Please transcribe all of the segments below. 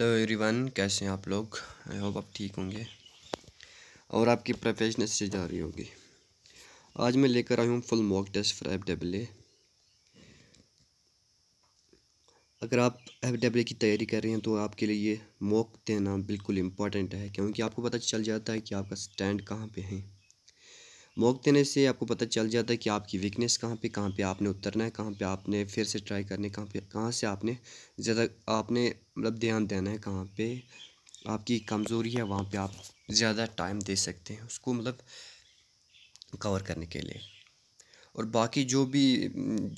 Hello everyone कैसे हैं आप लोग आई होप आप ठीक होंगे और आपकी प्रोफेशनल से जा रही होगी आज मैं लेकर आई हूँ full mock test for F W अगर आप एफ डब्ल्यू की तैयारी कर रहे हैं तो आपके लिए ये मॉक देना बिल्कुल इम्पॉर्टेंट है क्योंकि आपको पता चल जाता है कि आपका स्टैंड कहाँ पे है मॉक देने से आपको पता चल जाता है कि आपकी वीकनेस कहाँ पे कहाँ पे आपने उतरना है कहाँ पे आपने फिर से ट्राई करने कहाँ पे कहाँ से आपने ज़्यादा आपने मतलब ध्यान देना है कहाँ पे आपकी कमज़ोरी है वहाँ पे आप ज़्यादा टाइम दे सकते हैं उसको मतलब कवर करने के लिए और बाकी जो भी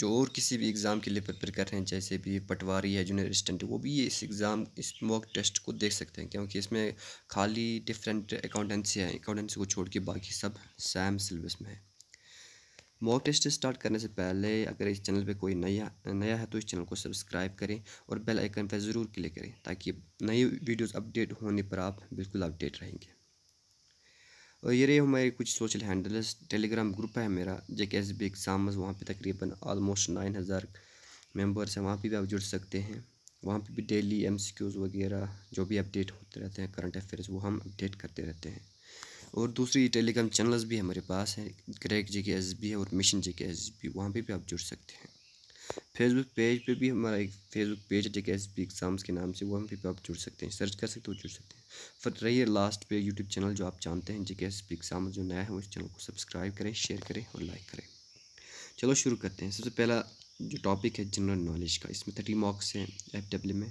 जो और किसी भी एग्ज़ाम के लिए प्रिपेयर कर रहे हैं जैसे भी पटवारी है जूनियर असिस्टेंट वो भी इस एग्ज़ाम इस मॉक टेस्ट को देख सकते हैं क्योंकि इसमें खाली डिफरेंट अकाउंटेंसी है अकाउंटेंसी को छोड़ के बाकी सब सेम सिलेबस में है मॉक टेस्ट स्टार्ट करने से पहले अगर इस चैनल पे कोई नया नया है तो इस चैनल को सब्सक्राइब करें और बेल आइकन पर ज़रूर क्लिक करें ताकि नई वीडियोस अपडेट होने पर आप बिल्कुल अपडेट रहेंगे और ये रही हमारे कुछ सोशल हैंडल्स टेलीग्राम ग्रुप है मेरा जे के एस बी एग्ज़ाम्स वहाँ पर तकरीबन आलमोस्ट नाइन हज़ार मेम्बर्स हैं वहाँ पर भी आप जुड़ सकते हैं वहाँ पर भी डेली एम सी क्यूज़ वगैरह जो भी अपडेट होते रहते हैं करंट अफेयर्स वो हम अपडेट करते रहते हैं और दूसरी टेलीग्राम चैनल्स भी हमारे पास हैं क्रैक जे के एस बी है और मिशन जे के एस बी वहाँ पर भी आप जुड़ सकते हैं फेसबुक पेज पे भी हमारा एक फेसबुक पेज है जे के एस बी एग्ज़ाम्स के नाम से वहाँ पर भी आप जुड़ सकते हैं सर्च कर सकते हो जुड़ सकते हैं फिर रहिए लास्ट पे यूट्यूब चैनल जो आप जानते हैं जिके एस एग्जाम जो नया है उस चैनल को सब्सक्राइब करें शेयर करें और लाइक करें चलो शुरू करते हैं सबसे पहला जो टॉपिक है जनरल नॉलेज का इसमें थर्टी मार्क्स हैं एफ डब्ल्यू में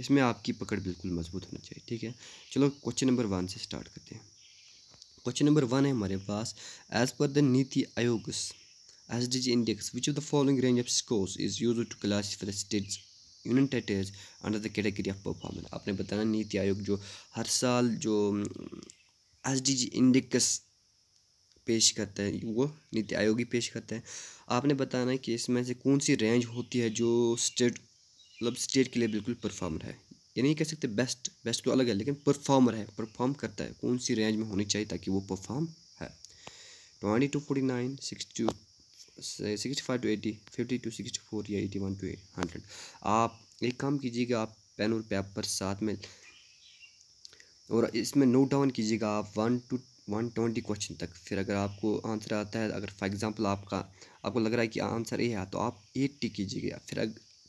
इसमें आपकी पकड़ बिल्कुल मजबूत होनी चाहिए ठीक है चलो क्वेश्चन नंबर वन से स्टार्ट करते हैं क्वेश्चन नंबर वन है हमारे पास as per the NITI Aayog S D G index which of the following range of scores is use to classify the states union territories under the category of performance आपने बताया नीति आयोग जो हर साल जो एस डी जी indicus पेश करता है वो नीति आयोग ही पेश करता है आपने बताना है कि इसमें से कौन सी रेंज होती है जो स्टेट मतलब स्टेट के लिए बिल्कुल परफॉर्मर है ये नहीं कह सकते बेस्ट बेस्ट तो अलग है लेकिन परफॉर्मर है परफॉर्म करता है कौन सी रेंज में होनी चाहिए ताकि वो परफॉर्म है twenty to forty nine sixty sixty five to eighty fifty to sixty four या एटी वन टू हंड्रेड आप एक काम कीजिएगा आप पेन और पेपर साथ में और इसमें नोट डाउन कीजिएगा आप one to one twenty question तक फिर अगर आपको आंसर आता है अगर फॉर एग्ज़ाम्पल आपका आपको लग रहा है कि आंसर ए है तो आप एट्टी कीजिएगा फिर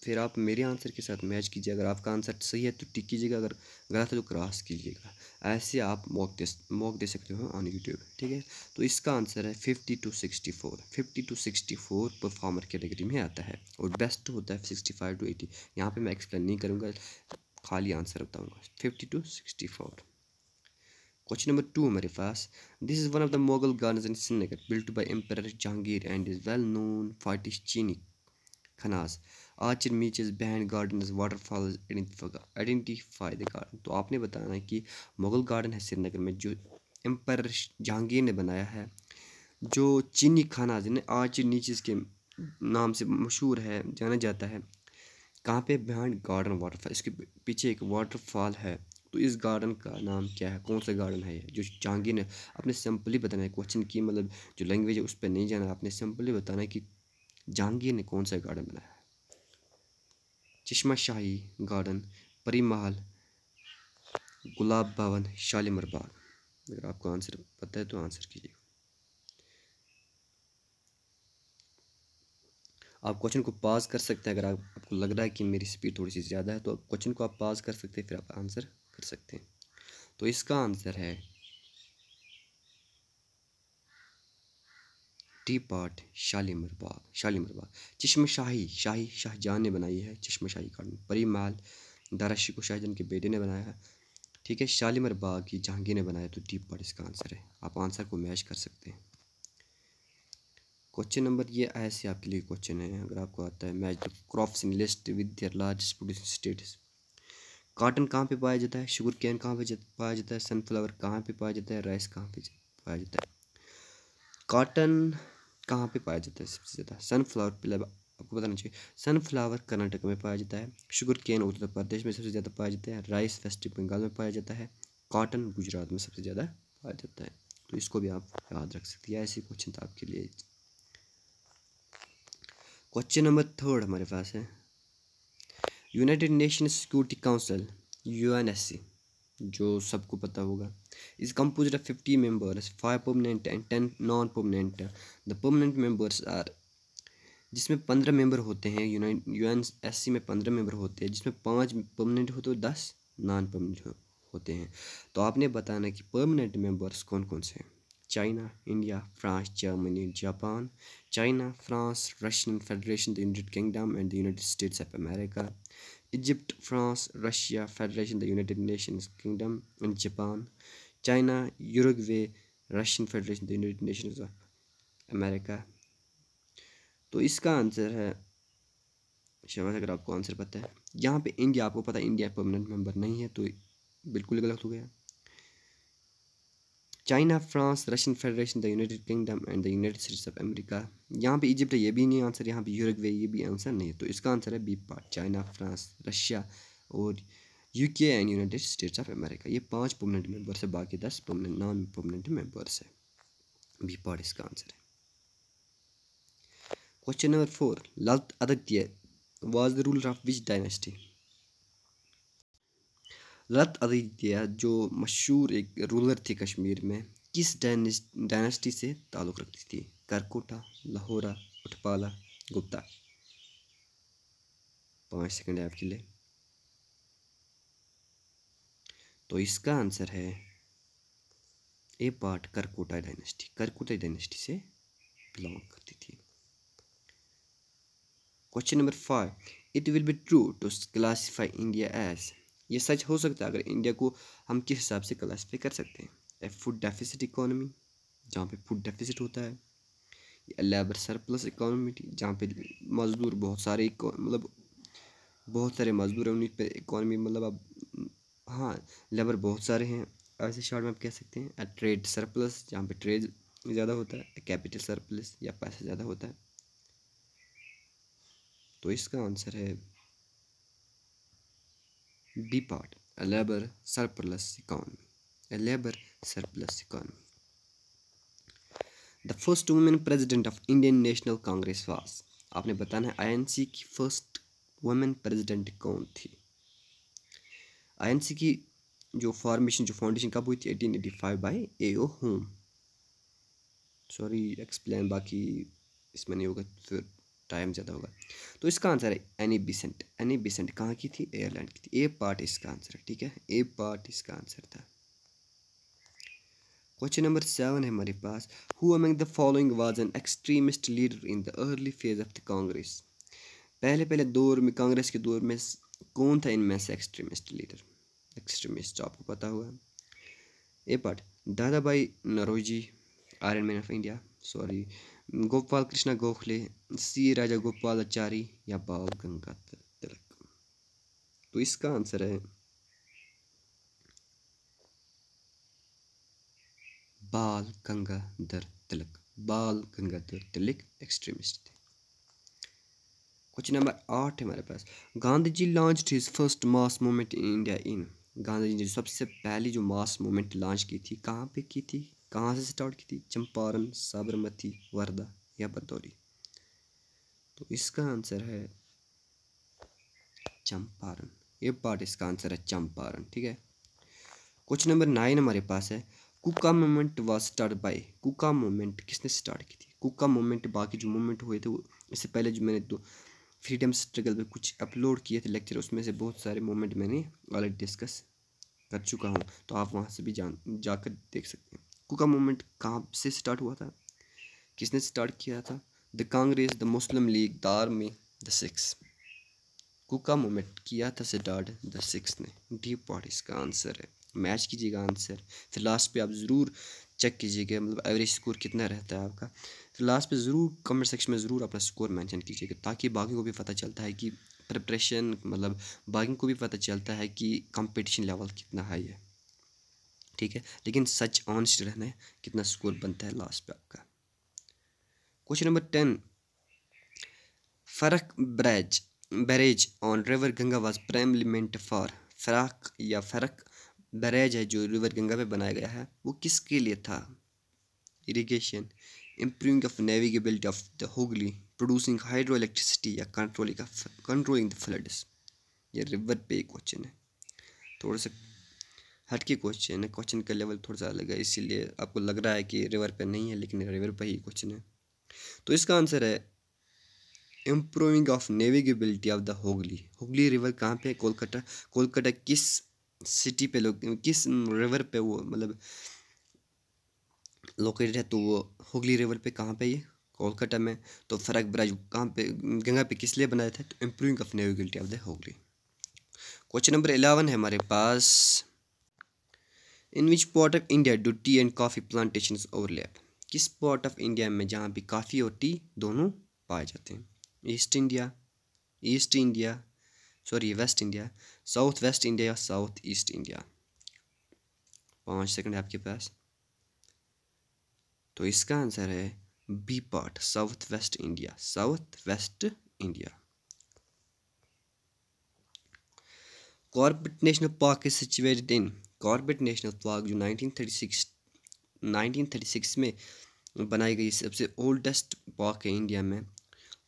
फिर आप मेरे आंसर के साथ मैच कीजिए अगर आपका आंसर सही है तो टिक कीजिएगा अगर गलत है तो क्रॉस कीजिएगा ऐसे आप मॉक दे मॉक दे सकते हो ऑन यूट्यूब ठीक है तो इसका आंसर है fifty to sixty four fifty to sixty four performer category में आता है और बेस्ट होता है सिक्सटी फाइव टू एटी यहाँ पर मैं एक्सप्लेन नहीं करूँगा खाली आंसर बताऊँगा fifty to sixty four question number two हमारे पास this is one of the Mughal garden in Srinagar built by emperor Jahangir and is well known for chini khanas arched niches behind garden waterfalls identify the garden तो आपने बताना है कि Mughal garden है श्रीनगर में जो एम्पर जहांगीर ने बनाया है जो चीनी खाना जिन्हें आर्चर नीचेस के नाम से मशहूर है जाना जाता है कहाँ पे बैंड गार्डन वाटरफॉल इसके पीछे एक वाटरफॉल है तो इस गार्डन का नाम क्या है कौन सा गार्डन है ये जो जहांगीर ने अपने सिंपली बताना है क्वेश्चन की मतलब जो लैंग्वेज है उस पर नहीं जाना आपने सिंपली बताना है कि जहांगीर ने कौन सा गार्डन बनाया है चश्मा शाही गार्डन परी महल गुलाब भवन शालीमर बाग अगर आपको आंसर पता है तो आंसर कीजिए आप क्वेश्चन को पास कर सकते हैं अगर आप, आपको लग रहा है कि मेरी स्पीड थोड़ी सी ज़्यादा है तो क्वेश्चन को आप पास कर सकते हैं फिर आप आंसर कर सकते हैं तो इसका आंसर है टी पार्ट शालीमर बाग शालीमर बाग चश्म शाही शाही शाहजहाँ ने बनाई है चश्म शाही गार्डन परी माल दारा शिको शाहजहाँ के बेटे ने बनाया है ठीक है शालीमर बाग की जहांगीर ने बनाया तो टी पाट इसका आंसर है आप आंसर को मैच कर सकते हैं क्वेश्चन नंबर ये ऐसे आपके लिए क्वेश्चन है अगर आपको आता है match the crops in list with their largest producing states cotton कहाँ पे पाया जाता है शुगर कैन कहाँ पे पाया जाता है सनफ्लावर कहाँ पे पाया जाता है राइस कहाँ पे पाया जाता है काटन कहाँ पे पाया जाता है सबसे ज़्यादा सनफ्लावर पिला आपको बताना चाहिए सनफ्लावर कर्नाटक में पाया जाता है शुगर केन उत्तर प्रदेश में सबसे ज़्यादा पाया जाता है राइस वेस्ट बंगाल में पाया जाता है कॉटन गुजरात में सबसे ज़्यादा पाया जाता है तो इसको भी आप याद रख सकते हैं ऐसे क्वेश्चन था आपके लिए क्वेश्चन नंबर थर्ड हमारे पास है यूनाइटेड नेशन सिक्योरिटी काउंसिल यू जो सबको पता होगा is composed of fifty members five permanent and ten non permanent the permanent members are जिसमें पंद्रह मेंबर होते हैं यू एन एस सी में पंद्रह मेंबर होते हैं जिसमें पाँच परमानेंट होते हैं दस नॉन परमानेंट होते हैं तो आपने बताना कि परमानेंट मेंबर्स कौन कौन से हैं China India France Germany Japan China France Russian Federation the United Kingdom and the United States of America Egypt, France, Russia, Federation, the United Nations Kingdom, and Japan, China, Uruguay, Russian Federation, the United Nations of America. तो इसका answer है शबाश अगर आपको answer पता है यहाँ पे India आपको पता है इंडिया परमानेंट मेंबर नहीं है तो बिल्कुल गलत हो गया China France Russian Federation the United Kingdom and the United States of America यहाँ पे इजिप्ट है ये भी नहीं आंसर यहाँ पे यूरगवे ये भी आंसर नहीं है तो इसका आंसर है B part China France Russia और UK and United States of America ये पांच पोमनेंट मेंबर्स है बाकी दस पोमनेंट नॉन पोमनेंट मेंबर्स है बी पार्ट इसका आंसर है question number four Lalitaditya was the ruler of which dynasty Lalitaditya जो मशहूर एक रूलर थे कश्मीर में किस डायनेस्टी से ताल्लुक़ रखती थी करकोटा लाहौरा उठपाला गुप्ता पाँच सेकंड है आपके लिए तो इसका आंसर है A part Karkota dynasty Karkota dynasty से बिलोंग करती थी question number five it will be true to classify India as ये सच हो सकता है अगर इंडिया को हम किस हिसाब से क्लासीफाई कर सकते हैं ए फूड डेफिसिट इकोनॉमी जहाँ पे फूड डेफिसिट होता है लेबर सरप्लस इकानमी थी जहाँ पे मज़दूर बहुत सारे मतलब बहुत सारे मज़दूर हैं उन्हीं पर इकानमी मतलब अब हाँ लेबर बहुत सारे हैं ऐसे शॉर्ट में आप कह सकते हैं ट्रेड सरप्लस जहाँ पे ट्रेड ज़्यादा होता है कैपिटल सरप्लस या पैसा ज़्यादा होता है तो इसका आंसर है B part labour surplus economy labour surplus economy the first women president of Indian National Congress was आपने बताना है सी की फर्स्ट वुमेन प्रेजिडेंट कौन थी सी की जो फॉर्मेशन जो फाउंडेशन कब हुई थी five by A O Hume sorry explain बाकी इसमें नहीं होगा तो फिर टाइम ज़्यादा होगा तो इसका आंसर है एनी बिसेंट एनी बिसेंट कहाँ की थी एयरलैंड की थी ए पार्ट इसका आंसर है ठीक है ए पार्ट इसका आंसर था क्वेश्चन नंबर सेवन है हमारे पास who among the following was an extremist leader in the early phase of the Congress पहले पहले दौर में कांग्रेस के दौर में कौन था इनमें से एक्सट्रीमिस्ट लीडर एक्सट्रीमिस्ट आपको पता हुआ ए part Dadabhai Naoroji iron man of India sorry Gopal Krishna Gokhale C Rajagopalachari या बाव गंगा तिलक तो इसका आंसर है बाल गंगाधर तिलक बाल गंगाधर तिलक एक्सट्रीमिस्ट थे क्वेश्चन नंबर आठ हमारे पास Gandhi ji launch his first mass movement in India इन गांधी जी ने सबसे पहली जो मास मूवमेंट लॉन्च की थी कहाँ पे की थी कहाँ से स्टार्ट की थी चंपारण साबरमती वर्धा या बदौली तो इसका आंसर है चंपारण ये पार्ट इसका आंसर है चंपारण ठीक है क्वेश्चन नंबर नाइन हमारे पास है Kuka movement was start by Kuka movement किसने स्टार्ट की थी कुका मोमेंट बाकी जो मोमेंट हुए थे वो इससे पहले जो मैंने दो फ्रीडम स्ट्रगल पे कुछ अपलोड किए थे लेक्चर उसमें से बहुत सारे मोमेंट मैंने ऑलरेडी डिस्कस कर चुका हूँ तो आप वहाँ से भी जान जाकर देख सकते हैं कुका मोमेंट कहाँ से स्टार्ट हुआ था किसने स्टार्ट किया था the Congress the Muslim League the army the Sikhs Kuka movement किया था स्टार्ट द सिक्स ने डी पॉट इसका आंसर है मैच कीजिएगा आंसर फिर लास्ट पे आप ज़रूर चेक कीजिएगा मतलब एवरेज स्कोर कितना रहता है आपका फिर लास्ट पे ज़रूर कमेंट सेक्शन में ज़रूर अपना स्कोर मेंशन कीजिएगा ताकि बाकी को भी पता चलता है कि प्रिपरेशन मतलब बाकी को भी पता चलता है कि कंपटीशन लेवल कितना हाई है ठीक है लेकिन सच ऑनस्ट रहना है कितना स्कोर बनता है लास्ट पे आपका question number ten Farakka barrage barrage on river Ganga was primarily meant for Farakka या फरक बैरेज है जो रिवर गंगा पे बनाया गया है वो किसके लिए था irrigation of navigability of the Hooghly producing hydro electricity या कंट्रोलिंग कंट्रोलिंग द फ्लड्स ये रिवर पे क्वेश्चन है थोड़ा सा हट के क्वेश्चन है क्वेश्चन का लेवल थोड़ा सा अलग है इसीलिए आपको लग रहा है कि रिवर पे नहीं है लेकिन रिवर पे ही क्वेश्चन है तो इसका आंसर है improving of navigability of the Hooghly Hooghly river कहाँ पे है कोलकाता कोलकाता किस सिटी पे लोग किस रिवर पे वो मतलब लोकेटेड है तो वो हुगली रिवर पे कहाँ पे ये कोलकाता में तो फरक ब्रज कहाँ पे गंगा पे किस लिए बनाया था तो improving of navigability of the Hooghly question number eleven है हमारे पास in which part of India do tea and coffee plantation overlap किस पार्ट ऑफ इंडिया में जहाँ पे काफ़ी और टी दोनों पाए जाते हैं east India east India sorry west India south west India south east India पाँच सेकंड आपके पास तो इसका आंसर है B part south west India south west India Corbett national park is situated in Corbett national park जो 1936 1936 में बनाई गई सबसे ओल्डेस्ट पार्क है इंडिया में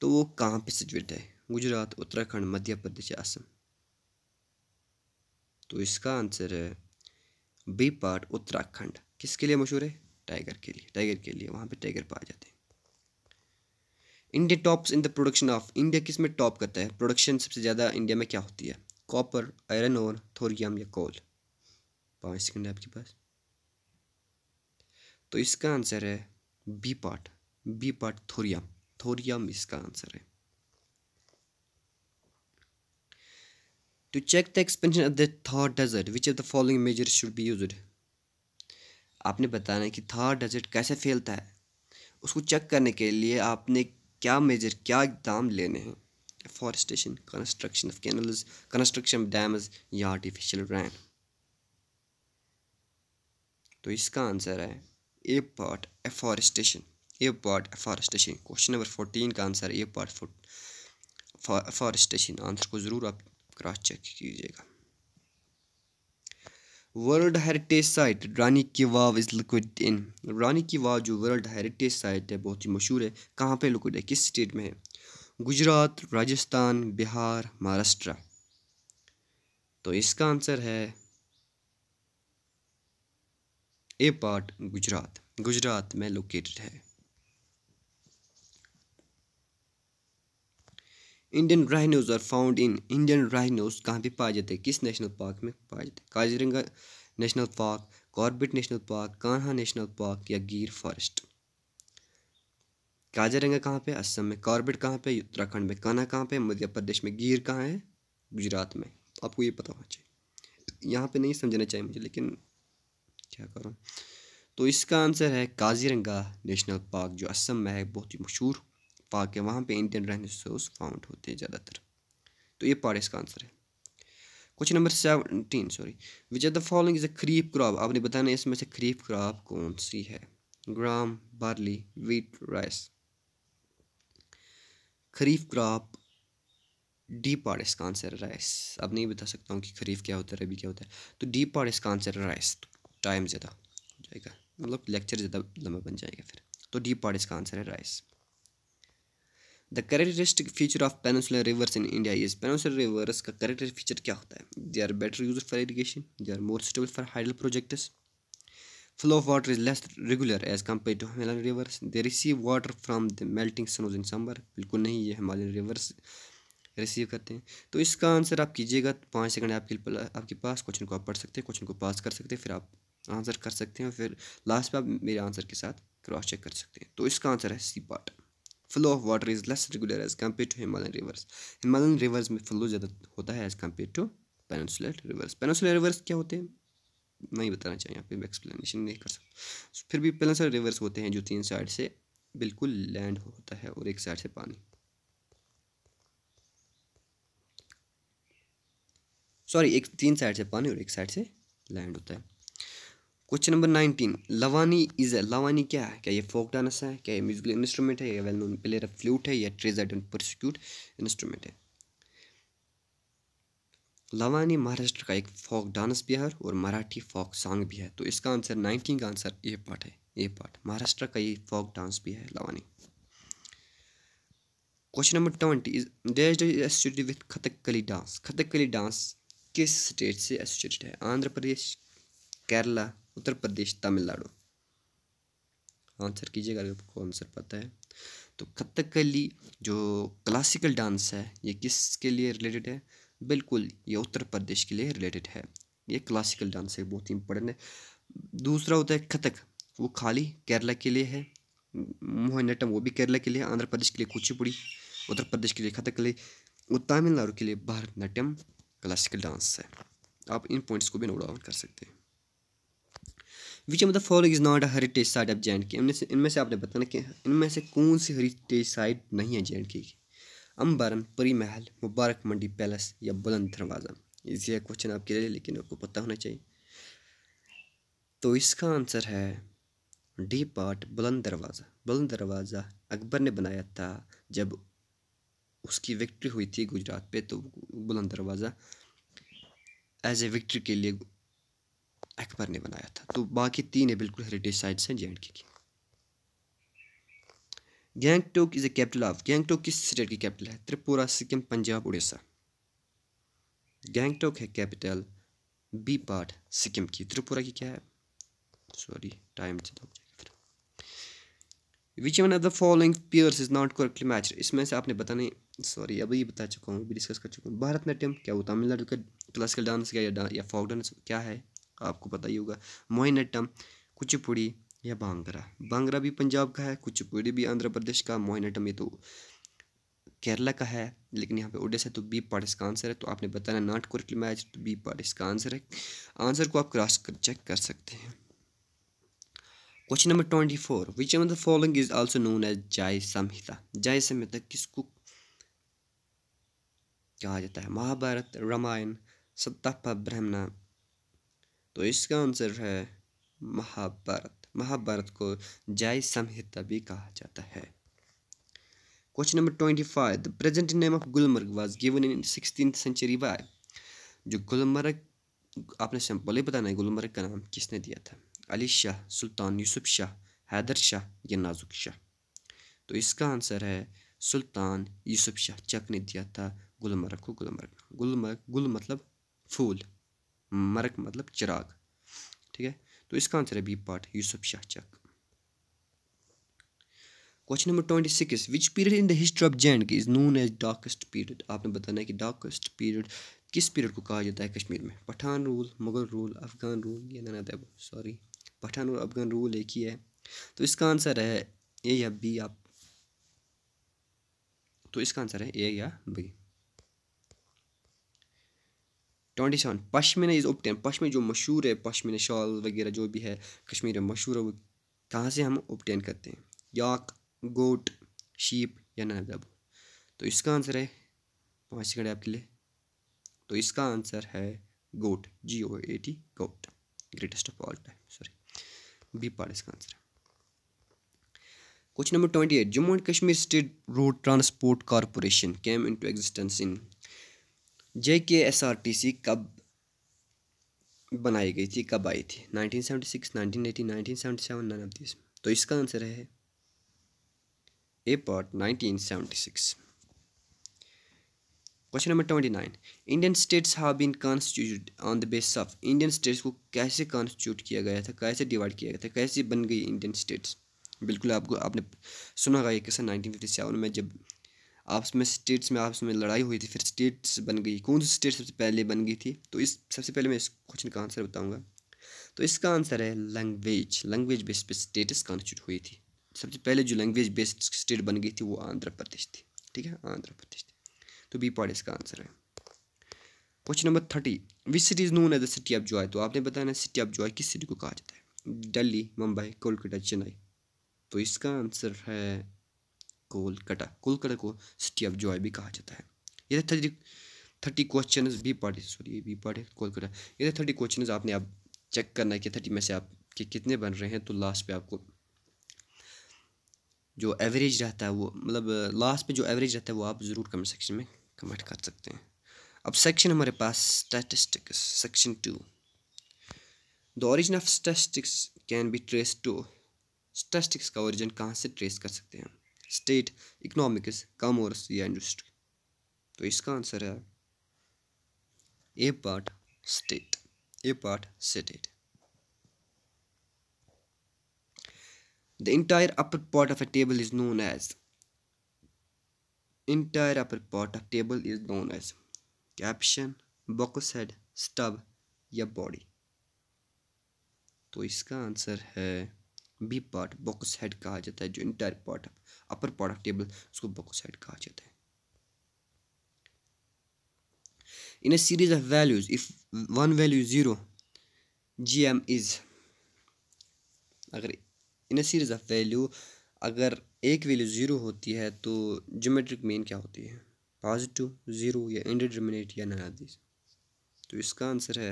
तो वो कहाँ पे सिचुएट है गुजरात उत्तराखंड मध्य प्रदेश असम तो इसका आंसर है बी पार्ट उत्तराखंड किसके लिए मशहूर है टाइगर के लिए टाइगर के लिए वहाँ पे टाइगर पाए जाते हैं India tops in the production of India किस में टॉप करता है प्रोडक्शन सबसे ज़्यादा इंडिया में क्या होती है कॉपर आयरन और थोरियम या कोल पाँच सेकेंड है आपके पास तो इसका आंसर है B part B part thorium thorium इसका आंसर है To check the expansion of the Thar desert, which of the following measures should be used? आपने बताना है कि Thar डेजर्ट कैसे फैलता है उसको चेक करने के लिए आपने क्या मेजर क्या इकदाम लेने हैं forestation construction of canals construction of dams या आर्टिफिशियल रैन तो इसका आंसर है A part afforestation A part afforestation question number fourteen का answer A part forestation answer को ज़रूर आप क्रॉस चेक कीजिएगा world heritage site Rani ki Vav is liquid in रानी की वाव जो वर्ल्ड हेरिटेज साइट है बहुत ही मशहूर है कहाँ पे लिक्विड है किस स्टेट में है गुजरात राजस्थान बिहार महाराष्ट्र तो इसका आंसर है ए पार्ट गुजरात गुजरात में लोकेटेड है Indian rhinos are found in Indian rhinos कहाँ पे पाए जाते हैं किस नेशनल पार्क में पाए जाते हैं Kaziranga national park Corbett national park Kanha national park या गिर फॉरेस्ट काजरंगा कहाँ पे असम में कॉर्बेट कहाँ पे उत्तराखंड में कान्हा कहाँ पे मध्य प्रदेश में गिर कहाँ है गुजरात में आपको ये पता होना चाहिए यहाँ पे नहीं समझना चाहिए मुझे लेकिन क्या करूँ तो इसका आंसर है काजीरंगा नेशनल पार्क जो असम में है बहुत ही मशहूर पाके वहाँ पे इंडियन उस फाउंड होते हैं ज़्यादातर तो ये पार्ट इसका आंसर है question number seventeen sorry which are the following is a kharif crop आपने बताना इसमें से खरीफ क्रॉप कौन सी है gram barley wheat rice kharif crop D part इसका आंसर राइस अब नहीं बता सकता हूँ कि खरीफ क्या होता है रबी क्या होता है तो डी पार्ट इसका आंसर राइस टाइम ज़्यादा हो जाएगा मतलब लेक्चर ज़्यादा लंबा बन जाएगा फिर तो डी पार्ट इसका आंसर है rice the characteristic feature of peninsular rivers in India is peninsular rivers का करेक्टर फीचर क्या होता है they are better use for irrigation they are more suitable for hydel projects flow of water is less regular as compare to Himalayan rivers they receive water from the melting snows in summer बिल्कुल नहीं ये Himalayan reverse receive करते हैं तो इसका answer आप कीजिएगा पाँच सेकंड आपके आपके पास क्वेश्चन को आप पढ़ सकते हैं क्वेश्चन को पास कर सकते हैं फिर आप आंसर कर सकते हैं और फिर लास्ट में आप मेरे आंसर के साथ क्रॉस चेक कर सकते हैं तो इसका आंसर है C part flow of water is less regular as compare to Himalayan rivers Himalayan rivers में फ्लो ज़्यादा होता है as compare to peninsular rivers peninsular rivers क्या होते हैं नहीं बताना चाहिए यहाँ पर मैं एक्सप्लेनेशन नहीं कर सकता फिर भी पेनसुलर रिवर्स होते हैं जो तीन साइड से बिल्कुल लैंड होता है और एक साइड से पानी सॉरी एक तीन साइड से पानी और एक साइड से लैंड होता है question number nineteen Lavani is Lavani क्या है क्या ये फोक डांस है क्या ये म्यूजिकल इंस्ट्रूमेंट है या well known player of flute है या ट्रेजर्ड एंड परसिक्यूट इंस्ट्रूमेंट है लवानी महाराष्ट्र का एक फोक डांस भी है और मराठी फोक सॉन्ग भी है तो इसका आंसर नाइनटीन का आंसर ये पार्ट है ये पार्ट महाराष्ट्र का ये फोक डांस भी है Lavani question number twenty is dash associated with Kathakali dance Kathakali dance किस स्टेट से एसोसिएटेड है आंध्र प्रदेश केरला उत्तर प्रदेश तमिलनाडु आंसर कीजिएगा अगर आपको आंसर पता है तो कथकली जो क्लासिकल डांस है ये किसके लिए रिलेटेड है बिल्कुल ये उत्तर प्रदेश के लिए रिलेटेड है ये क्लासिकल डांस है बहुत ही इंपॉर्टेंट है दूसरा होता है कथक वो खाली केरला के लिए है मोहनटम वो भी केरला के लिए आंध्र प्रदेश के लिए कुचिपुड़ी उत्तर प्रदेश के लिए के लिए तमिलनाडु के लिए भारतनाट्यम क्लासिकल डांस है आप इन पॉइंट्स को भी नोट डाउन कर सकते हैं which of the following is not a heritage site of J and K इनमें से इनमें से आपने बताना कि इनमें से कौन सी हेरिटेज साइट नहीं है जे एंड के की अम्बारम परी महल मुबारक मंडी पैलेस या बुलंद दरवाज़ा ये क्वेश्चन आपके लिए लेकिन आपको पता होना चाहिए तो इसका आंसर है डी पार्ट बुलंद दरवाज़ा बुलंद दरवाज़ा अकबर ने बनाया था जब उसकी विक्ट्री हुई थी गुजरात पे तो बुलंद दरवाज़ा एज ए विक्ट्री के लिए अकबर ने बनाया था तो बाकी तीन है बिल्कुल हेरिटेज साइट्स हैं जे एंड के की Gangtok is a capital of Gangtok किस स्टेट की कैपिटल है त्रिपुरा सिक्किम पंजाब उड़ीसा गैंगटोक है कैपिटल बी पार्ट सिक्किम की त्रिपुरा की क्या है sorry time which one of the following pairs is not correctly match इसमें से आपने बताने सॉरी अभी बता चुका हूँ भी डिस्कस कर चुका हूँ भारतनाट्यम क्या वो तमिलनाडु का क्लासिकल डांस क्या या फोक डांस क्या है आपको पता ही होगा मोहिनीअट्टम कुचिपुड़ी या भांगरा भांगरा भी पंजाब का है कुचिपुड़ी भी आंध्र प्रदेश का मोहिनीअट्टम ये तो केरला का है लेकिन यहाँ पे ओडिशा तो बी पार्ट इसका आंसर है तो आपने बताना नॉट करेक्टली मैच तो बी पार्ट इसका आंसर है आंसर को आप क्रॉस कर चेक कर सकते हैं question number twenty four which M the following is also known as Jaya Samhita जाय संहिता किसको कहा जाता है महाभारत रामायण सत्ता ब्रह्मणा तो इसका आंसर है महाभारत महाभारत को जय संहिता भी कहा जाता है question number twenty five the present name of Gulmarg was given in sixteen century by जो गुलमर्ग आपने सिंपल ही बताना है गुलमर्ग का नाम किसने दिया था अली शाह सुल्तान यूसुफ शाह हैदर शाह या नाजुक शाह तो इसका आंसर है सुल्तान यूसुफ शाह चक ने दिया था गुलमर्ग को गुलमर्ग गुलमर्ग गुल मतलब फूल मरक मतलब चिराग ठीक है तो इसका आंसर है B part Yusuf Shah Chak question number twenty six which period in the history of J and K is known as darkest period आपने बताना है कि डार्केस्ट पीरियड किस पीरियड को कहा जाता है कश्मीर में Pathan rule Mughal rule Afghan rule या नाना देव सॉरी पठान और अफगान रूल एक ही है तो इसका आंसर है ए या बी आप तो इसका आंसर है ए या B twenty seven pashmina is obtained पशमी जो मशहूर है पशमी शॉल वगैरह जो भी है कश्मीर में मशहूर है वो कहाँ से हम उपटेन करते हैं याक गोट शीप या नब तो इसका आंसर है पाँच सेकंड आपके लिए तो इसका आंसर है goat G O A T goat greatest of all time sorry B part इसका आंसर है question number twenty eight Jammu and Kashmir state road transport corporation came into existence in J K S R T C कब बनाई गई थी कब आई थी 1976, 1980, 1977 nine of this तो इसका आंसर है A part 1976 question number twenty nine Indian states have been constitute on the base of Indian states को कैसे कॉन्स्टिट्यूट किया गया था कैसे डिवाइड किया गया था कैसे बन गई इंडियन स्टेट्स बिल्कुल आपको आपने सुना होगा ये नाइनटीन फिफ्टी सेवन में जब आपस में स्टेट्स में आपस में लड़ाई हुई थी फिर स्टेट्स बन गई कौन सी स्टेट सबसे पहले बन गई थी तो इस सबसे पहले मैं इस क्वेश्चन का आंसर बताऊंगा तो इसका आंसर है लैंग्वेज लैंग्वेज बेस पे स्टेटस कॉन्स्टिट्यूट हुई थी सबसे पहले जो लैंग्वेज बेस्ड स्टेट बन गई थी वो आंध्र प्रदेश थी ठीक है आंध्र प्रदेश थी तो बी पॉइंट इसका आंसर है question number thirty which city is known as the city of joy तो आपने बताया सिटी ऑफ जॉय किस सिटी को कहा जाता है दिल्ली मुंबई कोलकाता चेन्नई तो इसका आंसर है कोलकाता कोलकाता को सिटी ऑफ जॉय भी कहा जाता है ये थर्टी थर्टी क्वेश्चन भी पढ़े सॉरी भी पढ़े कोलकाता ये थर्टी क्वेश्चन आपने आप चेक करना है कि थर्टी में से आपके कितने बन रहे हैं तो लास्ट पे आपको जो एवरेज रहता है वो मतलब लास्ट पे जो एवरेज रहता है वो आप ज़रूर कमेंट सेक्शन में कमेंट कर सकते हैं अब सेक्शन हमारे पास statistics section two the origin of statistics can be trace to statistics का ओरिजिन कहाँ से ट्रेस कर सकते हैं स्टेट इकोनॉमिक्स कॉमर्स या इंडस्ट्री तो इसका आंसर है A part state A part state the entire upper part of a table is known as entire upper part of table is known as caption box head stub या body तो इसका answer है B part box head कहा जाता है जो entire part of upper product table उसको बोकोसाइड कहा जाता है in a series of values if one value zero G M is अगर in a series of value अगर एक वैल्यू ज़ीरो होती है तो जोमेट्रिक मीन क्या होती है पॉजिटिव ज़ीरो या इंडिटर्मिनेट या ननादिस तो इसका आंसर है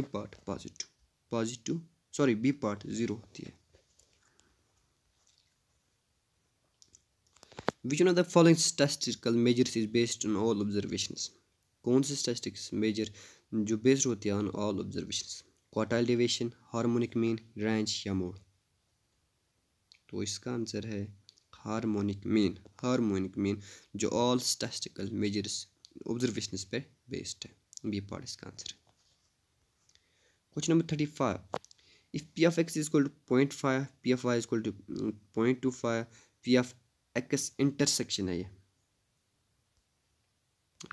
A part positive positive sorry B part zero होती है Which one of the following statistical measures is based on all observations? कौन से स्टैटिस्टिक्स मेजर जो बेस्ड होते हैं on all observation quartile deviation harmonic mean range या mode तो इसका आंसर है हार्मोनिक मीन हार्मोनिक मीन जो ऑल स्टैटिस्टिकल मेजर्स ऑब्जर्वेशन पे बेस्ड है बी पार्ट इसका answer question number thirty five if P F X is equal to point five P F Y is equal to point two five P F X intersection है ये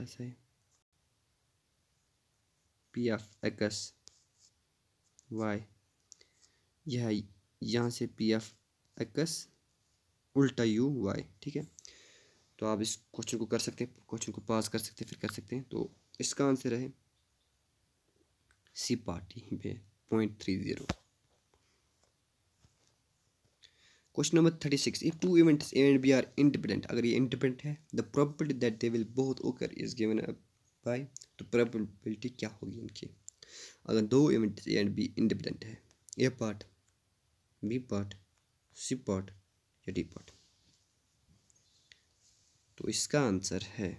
ऐसे P F x Y यह यहाँ से P F X उल्टा U Y ठीक है तो आप इस क्वेश्चन को कर सकते हैं क्वेश्चन को पास कर सकते हैं फिर कर सकते हैं तो इसका आंसर है सी पार्टी पे point three zero question number thirty six if two events A and B are independent अगर ये इंडिपेंडेंट है the property that they will both occur is given by तो प्रॉबिलिटी क्या होगी इनकी अगर दो event A and B independent है A part B part C part या डी पार्ट तो इसका आंसर है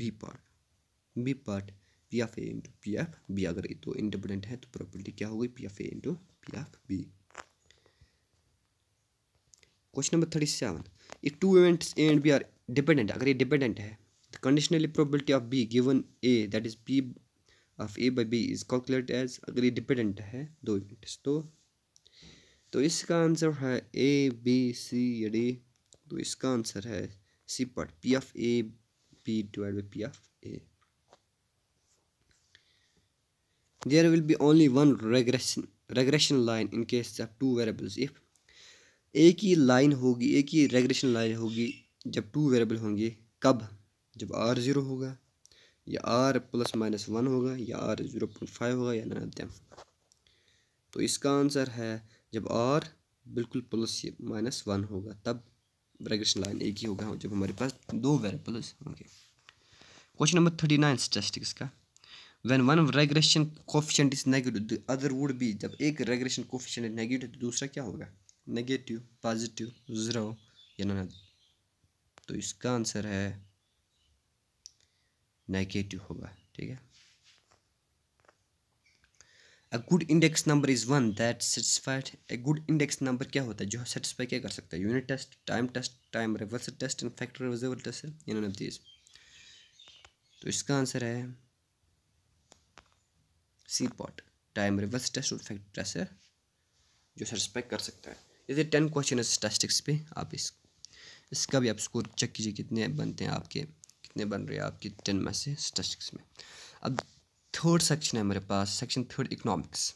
B part B part P F A into P F B अगर ये तो इंडिपेंडेंट है तो प्रॉपर्टी क्या होगी P F A into P F B question number thirty seven if two events A and B are dependent अगर ये dependent है the conditionally probability of B given A that is B of A by B is calculate as अगर ये dependent है दो events तो तो इसका आंसर है ए बी सी या डी तो इसका आंसर है C part P of A B divide by P of A there will be only one regression regression line in case of two variables if एक ही line होगी एक ही regulation line होगी जब टू वेरिएबल होंगे कब जब आर ज़ीरो होगा या आर प्लस माइनस वन होगा या आर ज़ीरो पॉइंट फाइव होगा या नानब्दे तो इसका आंसर है जब आर बिल्कुल प्लस माइनस वन होगा तब रेगुलेशन लाइन एक ही होगा जब हमारे पास दो वेरेबल्स होंगे question number thirty nine statistics का when one regression coefficient is negative the other would be जब एक रेगुलेशन कोफिशेंट नेगेटिव तो दूसरा क्या होगा नेगेटिव पॉजिटिव ज़ीरो यानी तो इसका आंसर है नेगेटिव होगा ठीक है a good index number is one that satisfied a good index number क्या होता है जो सेटिस्फाई क्या कर सकता है unit test time test time reverse test and factor reversible test in of this तो इसका आंसर है C part time reverse test और फैक्टर टेस्ट जो सेटिस्फाई कर सकता है जैसे टेन क्वेश्चन है स्टैटिस्टिक्स पे आप इस इसका भी आप स्कोर चेक कीजिए कितने बनते हैं आपके कितने बन रहे हैं आपके टेन में से स्टैटिक्स में अब थर्ड सेक्शन है मेरे पास सेक्शन थर्ड इकोनॉमिक्स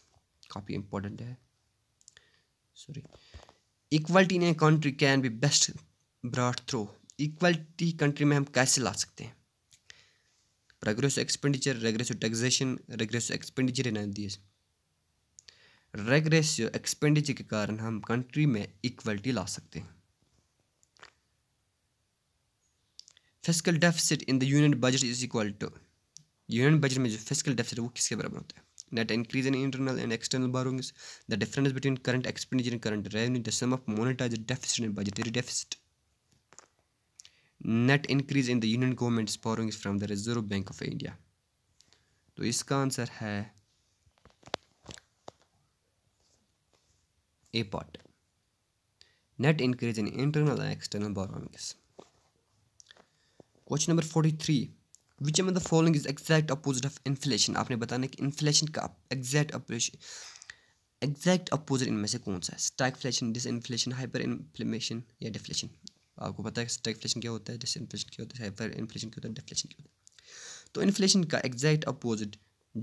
काफ़ी इंपॉर्टेंट है sorry equality in a country can be best brought through equality country में हम कैसे ला सकते हैं progressive expenditure regressive taxation regressive expenditure in this regressive expenditure के कारण हम कंट्री में इक्वलिटी ला सकते हैं fiscal deficit in the union budget is equal to union budget में जो फिजिकल डेफिसिट वो किसके बराबर होता है net increase in internal and external borrowing the difference between current expenditure and current revenue the sum of monetised deficit in budgetary deficit net increase in the union government borrowing from the Reserve Bank of India तो इसका answer है A part. Net increase in internal and external borrowings. Question number forty three which M the is exact exact opposite of inflation आपने बताना ki कि inflation का exact exact opposite इनमें से कौन सा है स्टैगफ्लेशन इन्फ्लेशन हाइपर इन्फ्लेमेशन या डिफ्लेशन आपको पता है स्टैगफ्लेशन क्या होता है डिसइन्फ्लेशन क्या होता है हाइपर इन्फ्लेशन क्या होता है डिफ्लेशन क्या होता है तो इन्फ्लेशन का exact opposite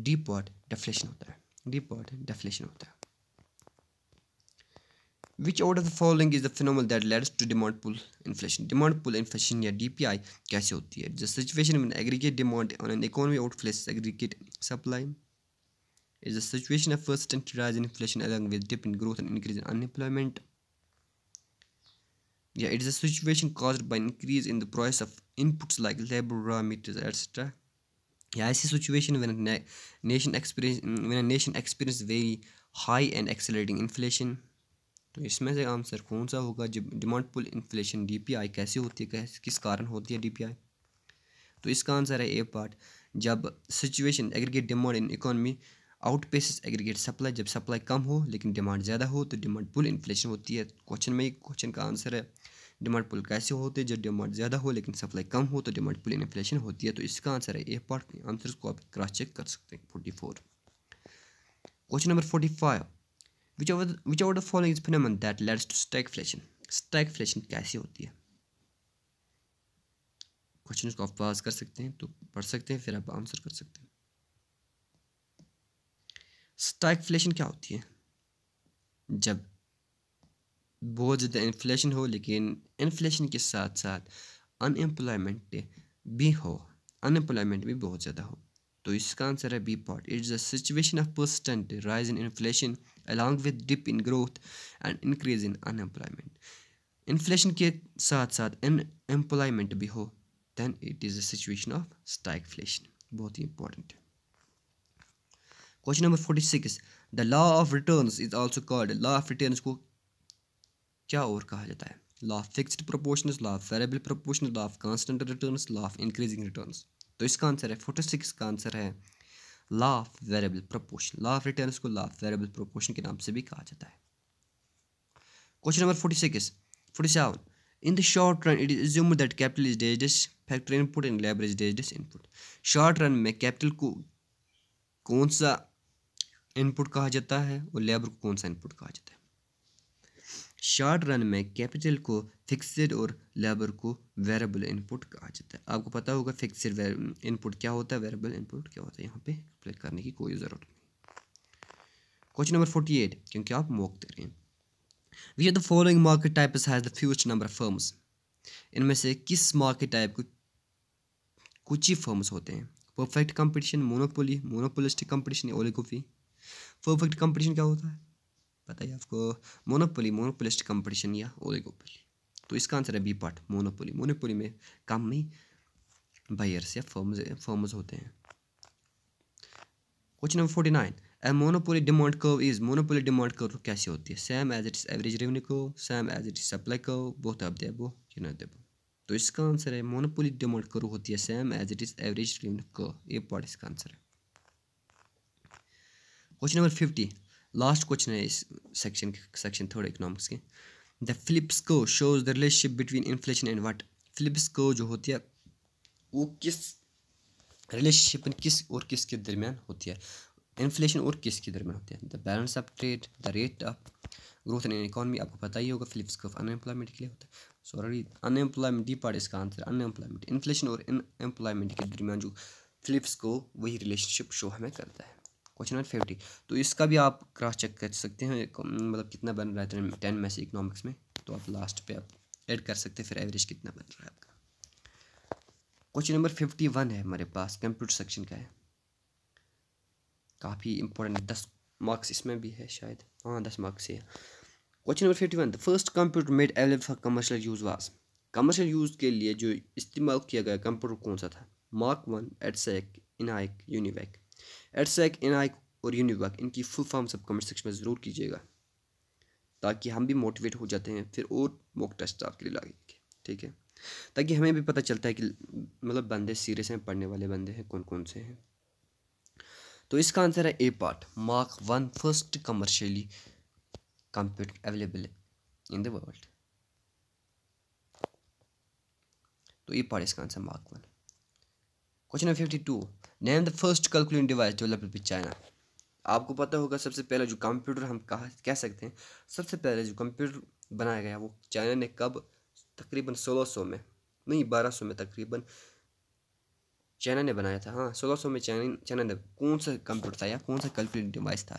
D part deflation होता है डी पॉट डेफ्लेशन होता है Which out of the following is the phenomenon that leads to demand pull inflation? Demand pull inflation या DPI कैसे होती है? The situation when aggregate demand on an economy outflows aggregate supply is the situation of persistent rise in inflation along with dip in growth and increase in unemployment. Yeah, it is a situation caused by increase in the price of inputs like labor, raw materials, etc. Yeah, it's a situation when a na nation experience when a nation experiences very high and accelerating inflation. तो इसमें से answer कौन सा होगा जब demand पुल inflation DPI कैसे होती है कैसे किस कारण होती है डीपीआई तो इसका आंसर है ए पार्ट जब situation aggregate demand in economy outpaces aggregate supply जब सप्लाई कम हो लेकिन डिमांड ज़्यादा हो तो डिमांड पुल इन्फ्लेशन होती है क्वेश्चन में क्वेश्चन का आंसर है डिमांड पुल कैसे होते हैं जब डिमांड ज़्यादा हो लेकिन सप्लाई कम हो तो डिमांड पुल इन्फ्लेशन होती है तो इसका आंसर है ए पार्ट आंसर को आप क्रॉस चेक कर सकते हैं forty four question number forty five which over which over the following is that leads to stagflation फ्लेशन कैसी होती है क्वेश्चन को आप पास कर सकते हैं तो पढ़ सकते हैं फिर आप आंसर कर सकते हैं फ्लेशन क्या होती है जब बहुत ज़्यादा इन्फ्लेशन हो लेकिन इन्फ्लेशन के साथ साथ अनएम्प्लॉयमेंट भी हो अनएम्प्लॉयमेंट भी बहुत ज़्यादा हो तो इसका आंसर है B part it's a situation of persistent rise in inflation along with dip in growth and increase in unemployment inflation के साथ साथ अनएम्प्लॉयमेंट भी हो then it is a situation of stagflation बहुत ही इंपॉर्टेंट है question number forty six the law of return is also called law of return को क्या और कहा जाता है law of fixed proportions law of variable proportions law of constant return law of increasing return तो इसका answer है forty six का आंसर है law of variable proportion law of return को ला ऑफ वेरेबल प्रोपोर्शन के नाम से भी कहा जाता है question number forty six forty seven in the short run it is that capital is is factory input and labour is is input short run में capital को कौन सा इनपुट कहा जाता है और लेबर को कौन सा इनपुट कहा जाता है शॉर्ट रन में कैपिटल को फिक्सड और लेबर को वेरेबल इनपुट कहा जाता है आपको पता होगा फिक्सड इनपुट क्या होता है वेरेबल इनपुट क्या होता है यहाँ पे एक्सप्लेन करने की कोई ज़रूरत नहीं क्वेश्चन नंबर फोर्टी एट क्योंकि आप मौक दे रहे हैं we are the following market type has the fewest number of firms इनमें से किस मार्केट टाइप को कुछ ही फर्म्स होते हैं perfect competition monopoly monopolistic competition oligopoly perfect competition क्या होता है पता ही आपको मोनोपोली मोनोपोलिस्ट कंपटीशन या ओलिगोपोली तो इसका आंसर है बी पार्ट मोनोपोली मोनोपोली में कम ही बायर्स या फर्म्स फर्म्स होते हैं question number forty nine a monopoly demand curve is monopoly demand curve कैसे होती है same as its average revenue को same as it is supply curve बहुत आप देबो कि ना देबो तो इसका आंसर है मोनोपोली डिमांड कर्व होती है same as it is average revenue को ए पार्ट इसका आंसर है question number fifty last question है इस सेक्शन सेक्शन थर्ड इकोनॉमिक्स के the Phillips curve shows the relationship between inflation and what Phillips curve जो होती है वो किस रिलेशनशिप किस और किस के दरमियान होती है इन्फ्लेशन और किस के दरमियान होती है the balance of trade the rate of growth in economy आपको पता ही होगा फिलिप्स को अनएम्प्लॉयमेंट के लिए होता है सॉरी अनएम्प्लॉयमेंट डी पार्ट इसका आंसर अनएम्प्लॉयमेंट इन्फ्लेशन और अनएम्प्लॉयमेंट के दरमियान जो फ़िलिप्स को वही रिलेशनशिप शो हमें करता है क्वेश्चन नंबर फिफ्टी तो इसका भी आप क्रॉस चेक कर सकते हैं मतलब कितना बन रहा है टेन में से इकोनॉमिक्स में तो आप लास्ट पे आप ऐड कर सकते हैं फिर एवरेज कितना बन रहा है आपका क्वेश्चन नंबर फिफ्टी वन है हमारे पास कंप्यूटर सेक्शन का है काफ़ी इंपॉर्टेंट दस मार्क्स इसमें भी है शायद हाँ दस मार्क्स है question number fifty one the first computer made available for commercial use was commercial use के लिए जो इस्तेमाल किया गया कंप्यूटर कौन सा था मार्क वन सेक इनाइक यूनिवैक एडसेक इनाइक और यूनिवर्क इनकी फुल फॉर्म सब कमेंट सेक्शन में ज़रूर कीजिएगा ताकि हम भी मोटिवेट हो जाते हैं फिर और मॉक टेस्ट आपके लिए लाएंगे ठीक है ताकि हमें भी पता चलता है कि मतलब बंदे सीरियस हैं पढ़ने वाले बंदे हैं कौन कौन से हैं तो इसका आंसर है A part mark one first commercially computer available in the world तो ये पार्ट इसका answer mark one question number fifty two name the first calculating device developed by China आपको पता होगा सबसे पहले जो कंप्यूटर हम कहा कह सकते हैं सबसे पहले जो कंप्यूटर बनाया गया वो चाइना ने कब तकरीबन सोलह सौ में नहीं बारह सौ में तकरीबन चाइना ने बनाया था हाँ सोलह सौ में चाइना चाइना ने कौन सा कंप्यूटर था या कौन सा कैलकुलेटिंग डिवाइस था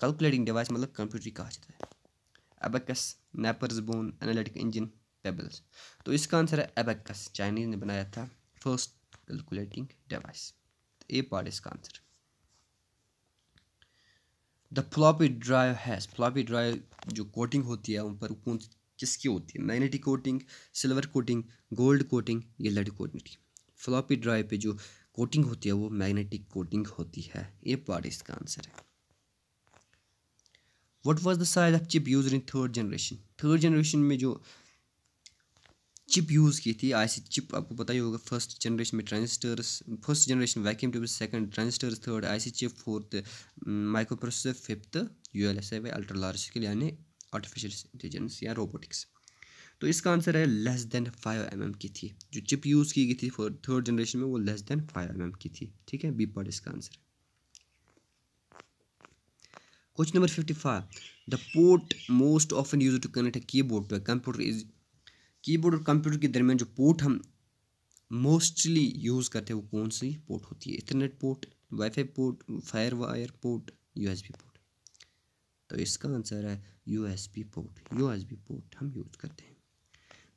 कैलकुलेटिंग डिवाइस मतलब कंप्यूटर ही कहा जाता है abacus Napier's bone analytic engine pebbles तो इसका आंसर है एबेकस चाइनीज ने बनाया था first calculating device. A part is answer. The floppy drive has floppy drive जो कोटिंग होती है उन पर किसकी होती है magnetic coating silver coating gold coating ये लेड कोटिंग फ्लॉपी ड्राइव पे जो कोटिंग होती है वो मैग्नेटिक कोटिंग होती है ये पार्ट इसका आंसर है what was the size of chip use in third generation third generation में जो चिप यूज़ की थी आई सी चिप आपको पता ही होगा फर्स्ट जनरेशन में transistors first generation vacuum tube second transistors third I C chip fourth microprocessor fifth U L S I ultra large लिए यानी आर्टिफिशियल इंटेलिजेंस या रोबोटिक्स तो इसका आंसर है less than five M M की थी जो चिप यूज़ की गई थी थर्ड जनरेशन में वो less than five M M की थी ठीक है बी पार्ट इसका answer question number fifty five the port most often use to connect a keyboard to a computer is keyboard और कंप्यूटर के दरमियान जो पोर्ट हम मोस्टली यूज़ करते हैं वो कौन सी पोर्ट होती है Ethernet port wifi port fire wire port U port तो इसका आंसर है यू पोर्ट यू पोर्ट हम यूज़ करते हैं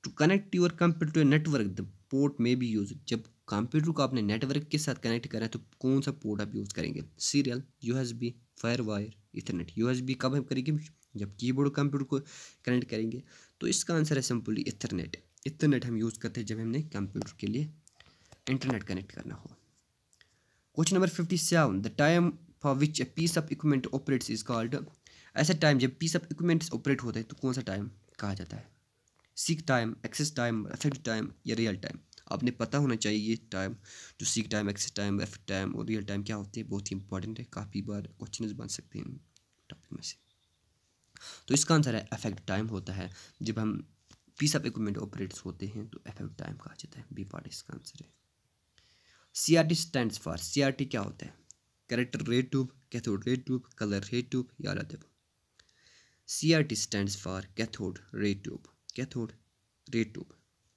to connect your computer to network the port में भी यूज जब कंप्यूटर को आपने नेटवर्क के साथ कनेक्ट करा है तो कौन सा पोर्ट आप यूज़ करेंगे serial U S B fire wire Ethernet U S B कब हम करेंगे जब कीबोर्ड कंप्यूटर को कनेक्ट करेंगे तो इसका आंसर है सिंपली इथरनेट इथरनेट हम यूज़ करते हैं जब हमने कंप्यूटर के लिए इंटरनेट कनेक्ट करना हो question number fifty seven the time for which a piece of equipment operates is called ऐसा टाइम जब पीस ऑफ इक्विपमेंट ऑपरेट होता है तो कौन सा टाइम कहा जाता है seek time access time effect time या रियल टाइम आपने पता होना चाहिए ये टाइम जो seek time access time effect time और रियल टाइम क्या होते हैं बहुत ही इंपॉर्टेंट है काफ़ी बार क्वेश्चन बन सकते हैं टॉपिक में से तो इसका आंसर है अफेक्ट टाइम होता है जब हम पीस ऑफ इक्विपमेंट ऑपरेट्स होते हैं तो अफेक्ट टाइम कहा जाता है बी पार्ट इसका आंसर है C R T stand for C R T क्या होता है character ray tube cathode ray tube colour ray tube याद आते C R T stand for cathode ray tube cathode ray tube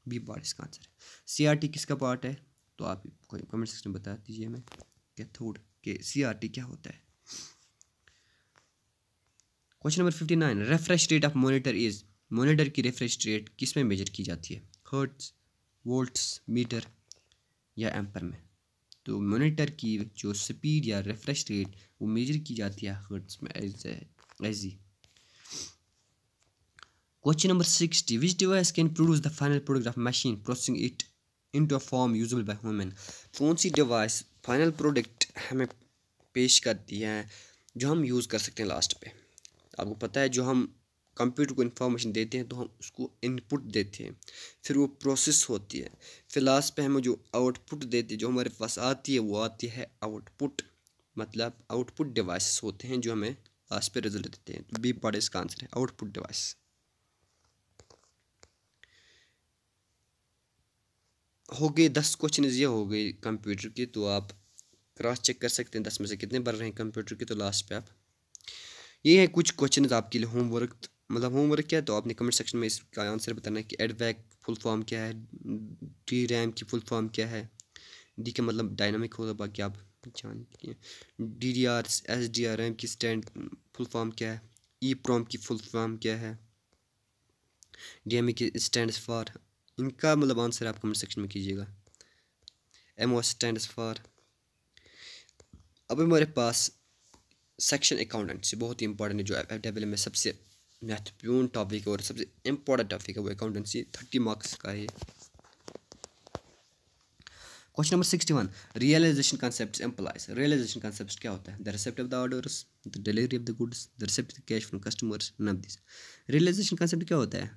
B part इसका answer है C R T किसका part है तो आप कमेंट सेक्शन में बता दीजिए हमें कैथोड के सी आर टी क्या होता है question number fifty nine refresh rate of monitor is monitor की रेफ्रेश रेट किस में मेजर की जाती है हर्ट्स वोल्ट्स मीटर या एम्पर में तो मोनीटर की जो स्पीड या रेफ्रेश रेट वो मेजर की जाती है हर्ट्स में as as E Question number 60. Which device can produce the final product of machine, processing it into a form usable by कौन सी डिवाइस फाइनल प्रोडक्ट हमें पेश करती है जो हम यूज़ कर सकते हैं लास्ट पे आपको पता है जो हम कंप्यूटर को इन्फॉर्मेशन देते हैं तो हम उसको इनपुट देते हैं फिर वो प्रोसेस होती है फिर लास्ट पे हमें जो आउटपुट देते हैं जो हमारे पास आती है वो आती है आउटपुट मतलब आउटपुट डिवाइस होते हैं जो हमें लास्ट पे रिजल्ट देते हैं तो बी पार्ट इसका आंसर है आउटपुट डिवाइस हो गए दस क्वेश्चन ये हो गए कंप्यूटर के तो आप क्रॉस चेक कर सकते हैं दस में से कितने बढ़ रहे हैं कंप्यूटर के तो लास्ट पे आप ये हैं कुछ क्वेश्चन आपके लिए होमवर्क मतलब होमवर्क क्या है तो आपने कमेंट सेक्शन में इसका आंसर बताना है कि एडवैक फुल फॉर्म क्या है डी रैम की फुल फॉर्म क्या है डी का मतलब डायनामिक होगा बाकी आप जानते हैं D D R S D R RAM की स्टैंड फुल फॉर्म क्या है ई प्रोम की फुल फॉर्म क्या है डी एम ए की स्टैंड फॉर इनका मतलब आंसर आप कमेंट सेक्शन में कीजिएगा एम ओ स्टैंड फॉर अब हमारे पास सेक्शन अकाउंटेंसी बहुत ही इंपॉर्टेंट है जो एफ डब्ल्यू में सबसे महत्वपूर्ण टॉपिक है और सबसे इंपॉर्टेंट टॉपिक है वो अकाउंटेंसी थर्टी मार्क्स का है question number sixty one realisation concept implies realisation concept क्या होता है the receipt of the orders the delivery of the goods the receipt cash from customers none of this realisation concept क्या होता है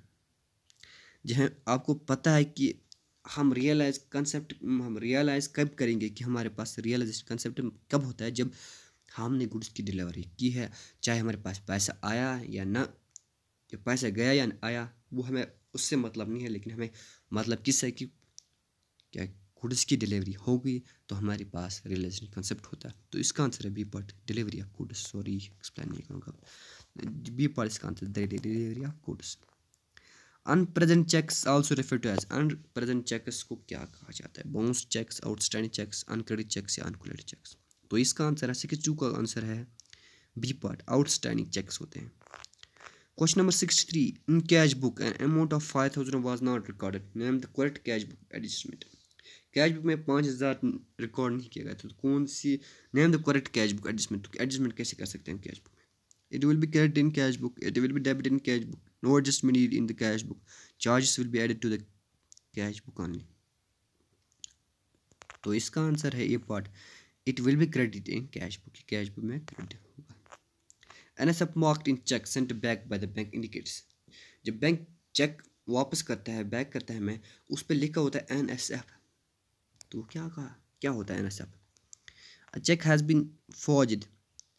जहाँ आपको पता है कि हम रियलाइज कॉन्सेप्ट हम रियलाइज़ कब करेंगे कि हमारे पास रियलाइजेशन कॉन्सेप्ट कब होता है जब हमने गुड्स की डिलीवरी की है चाहे हमारे पास पैसा आया या ना या पैसा गया या आया वो हमें उससे मतलब नहीं है लेकिन हमें मतलब किस है कि क्या गुड्स की डिलीवरी होगी तो हमारे पास रिलेशन कंसेप्ट होता है तो इसका आंसर है B part delivery of goods sorry explain नहीं करूँगा बी पार्ट इसका answer delivery of goods unpresented cheques also refer to as unpresented cheques को क्या कहा जाता है bounce cheques outstanding cheques uncredited cheques या अनकुलेट चेक्स तो इसका आंसर है सिक्स का आंसर है बी पार्ट आउटस्टैंडिंग चेक्स होते हैं question number six three in cash book and amount of five thousand was not recorded name the correct cash book adjustment cash book में पाँच हज़ार रिकॉर्ड नहीं किया गया था तो कौन सी name the correct cash book adjustment तो एडजस्टमेंट कैसे कर सकते हैं कैश बुक में it will be credit in cash book it will be debit in cash book no adjustment in the cash book charges will be added to the cash book only तो इसका answer है ये part it will be credit in cash book cash book में credit होगा N S F marked in cheque sent back by the bank indicates जब bank cheque वापस करता है बैक करता है मैं उस पर लिखा होता है एन एस एफ तो वो क्या कहा क्या होता है N S F a cheque has been forged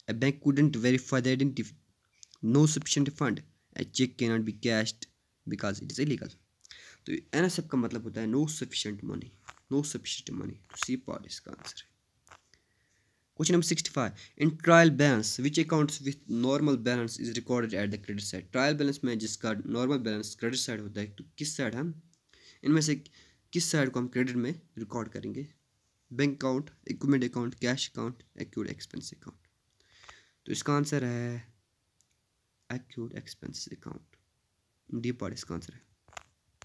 a bank couldn't verify the identity no sufficient fund a cheque can not be cashed because it is illegal तो एन एस एफ का मतलब होता है no sufficient money no sufficient money C part इसका answer question number sixty five in trial balance which accounts with normal balance is recorded at the credit side trial balance में जिसका normal balance credit side होता है तो किस side हम इनमें से किस साइड को हम क्रेडिट में रिकॉर्ड करेंगे bank account equipment account cash account accrued expense account तो इसका आंसर है accrued expense account D part इसका आंसर है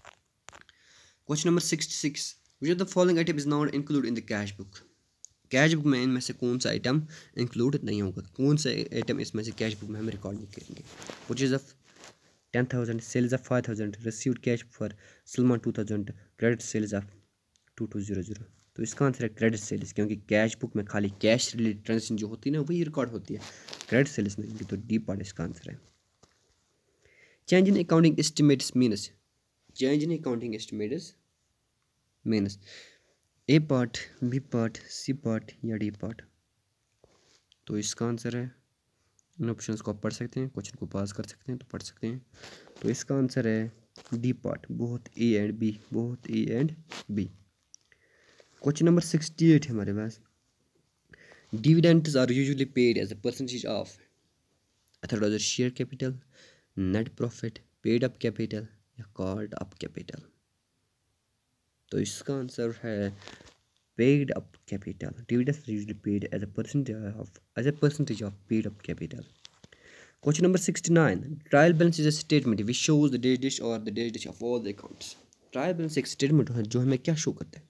question number sixty six which are the following item is not include in the cash book cash book में इनमें से कौन सा आइटम इंक्लूड नहीं होगा कौन सा आइटम इसमें से कैश बुक में हम रिकॉर्ड नहीं करेंगे purchase of ten thousand sales of five thousand receive cash for Salman two thousand credit sales of two two zero zero तो इसका आंसर है क्रेडिट सेल्स क्योंकि कैश बुक में खाली कैश रिलेटेड ट्रांजेक्शन जो होती है ना वही रिकॉर्ड होती है क्रेडिट सेल्स में तो डी पार्ट इसका आंसर है change in accounting estimates means change in accounting estimates means A part B part C part या डी पार्ट तो इसका आंसर है इन ऑप्शंस को आप पढ़ सकते हैं क्वेश्चन को पास कर सकते हैं तो पढ़ सकते हैं तो इसका आंसर है डी पार्ट बहुत ए एंड बी बहुत A and B question number sixty eight है हमारे पास dividend are usually paid as a percentage of authorised share capital net profit paid up capital या कॉल्ड अप कैपिटल तो इसका answer है paid up capital dividend usually paid as a percentage of as a percentage of paid up capital question number sixty nine trial balance is a statement which shows the debt dish और the dish of all the accounts trial balance एक statement है जो हमें क्या show करता है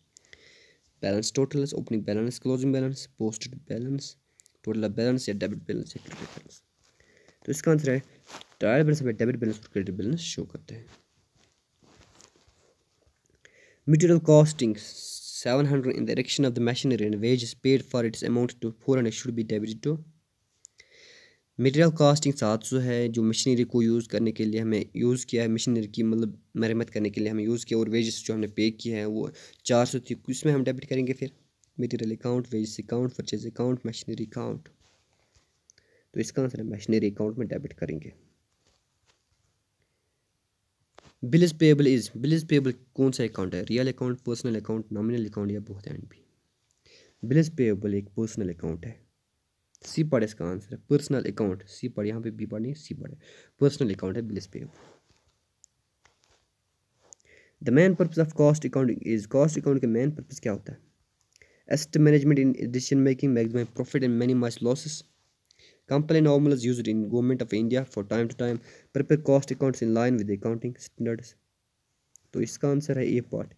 balance total opening balance closing balance posted balance total balance या debit balance या क्रेडिट बैलेंस तो इसका आंसर है ट्रायल बैलेंस हमें डेबिट बैलेंस और क्रेडिट बैलेंस शो करते हैं Material costing 700 in the erection of the machinery and wages paid for its amount to 400 should be debited to material costing सात सौ है जो मशीनरी को यूज़ करने के लिए हमें यूज़ किया है मशीनरी की मतलब मरम्मत करने के लिए हमें यूज़ किया और वेजेस जो हमने पे किया है वो चार सौ थी उसमें हम डेबिट करेंगे फिर material account wages account purchase account machinery account तो इसका आंसर हम मशीनरी अकाउंट में डेबिट करेंगे bills payable is bills payable कौन सा अकाउंट है real account personal account nominal account या बहुत एंड भी बिल्स पेबल एक पर्सनल अकाउंट है सी पढ़ इसका आंसर है पर्सनल अकाउंट सी पढ़ यहाँ पे बी पढ़ नहीं सी पढ़ पर्सनल अकाउंट है bills payable the main purpose of cost accounting is cost account का मेन पर्पज क्या होता है assist management in decision making maximum profit and much losses Company normal used in Government of India for time to time. Prepare cost accounts in line with accounting standards. तो इसका answer है A part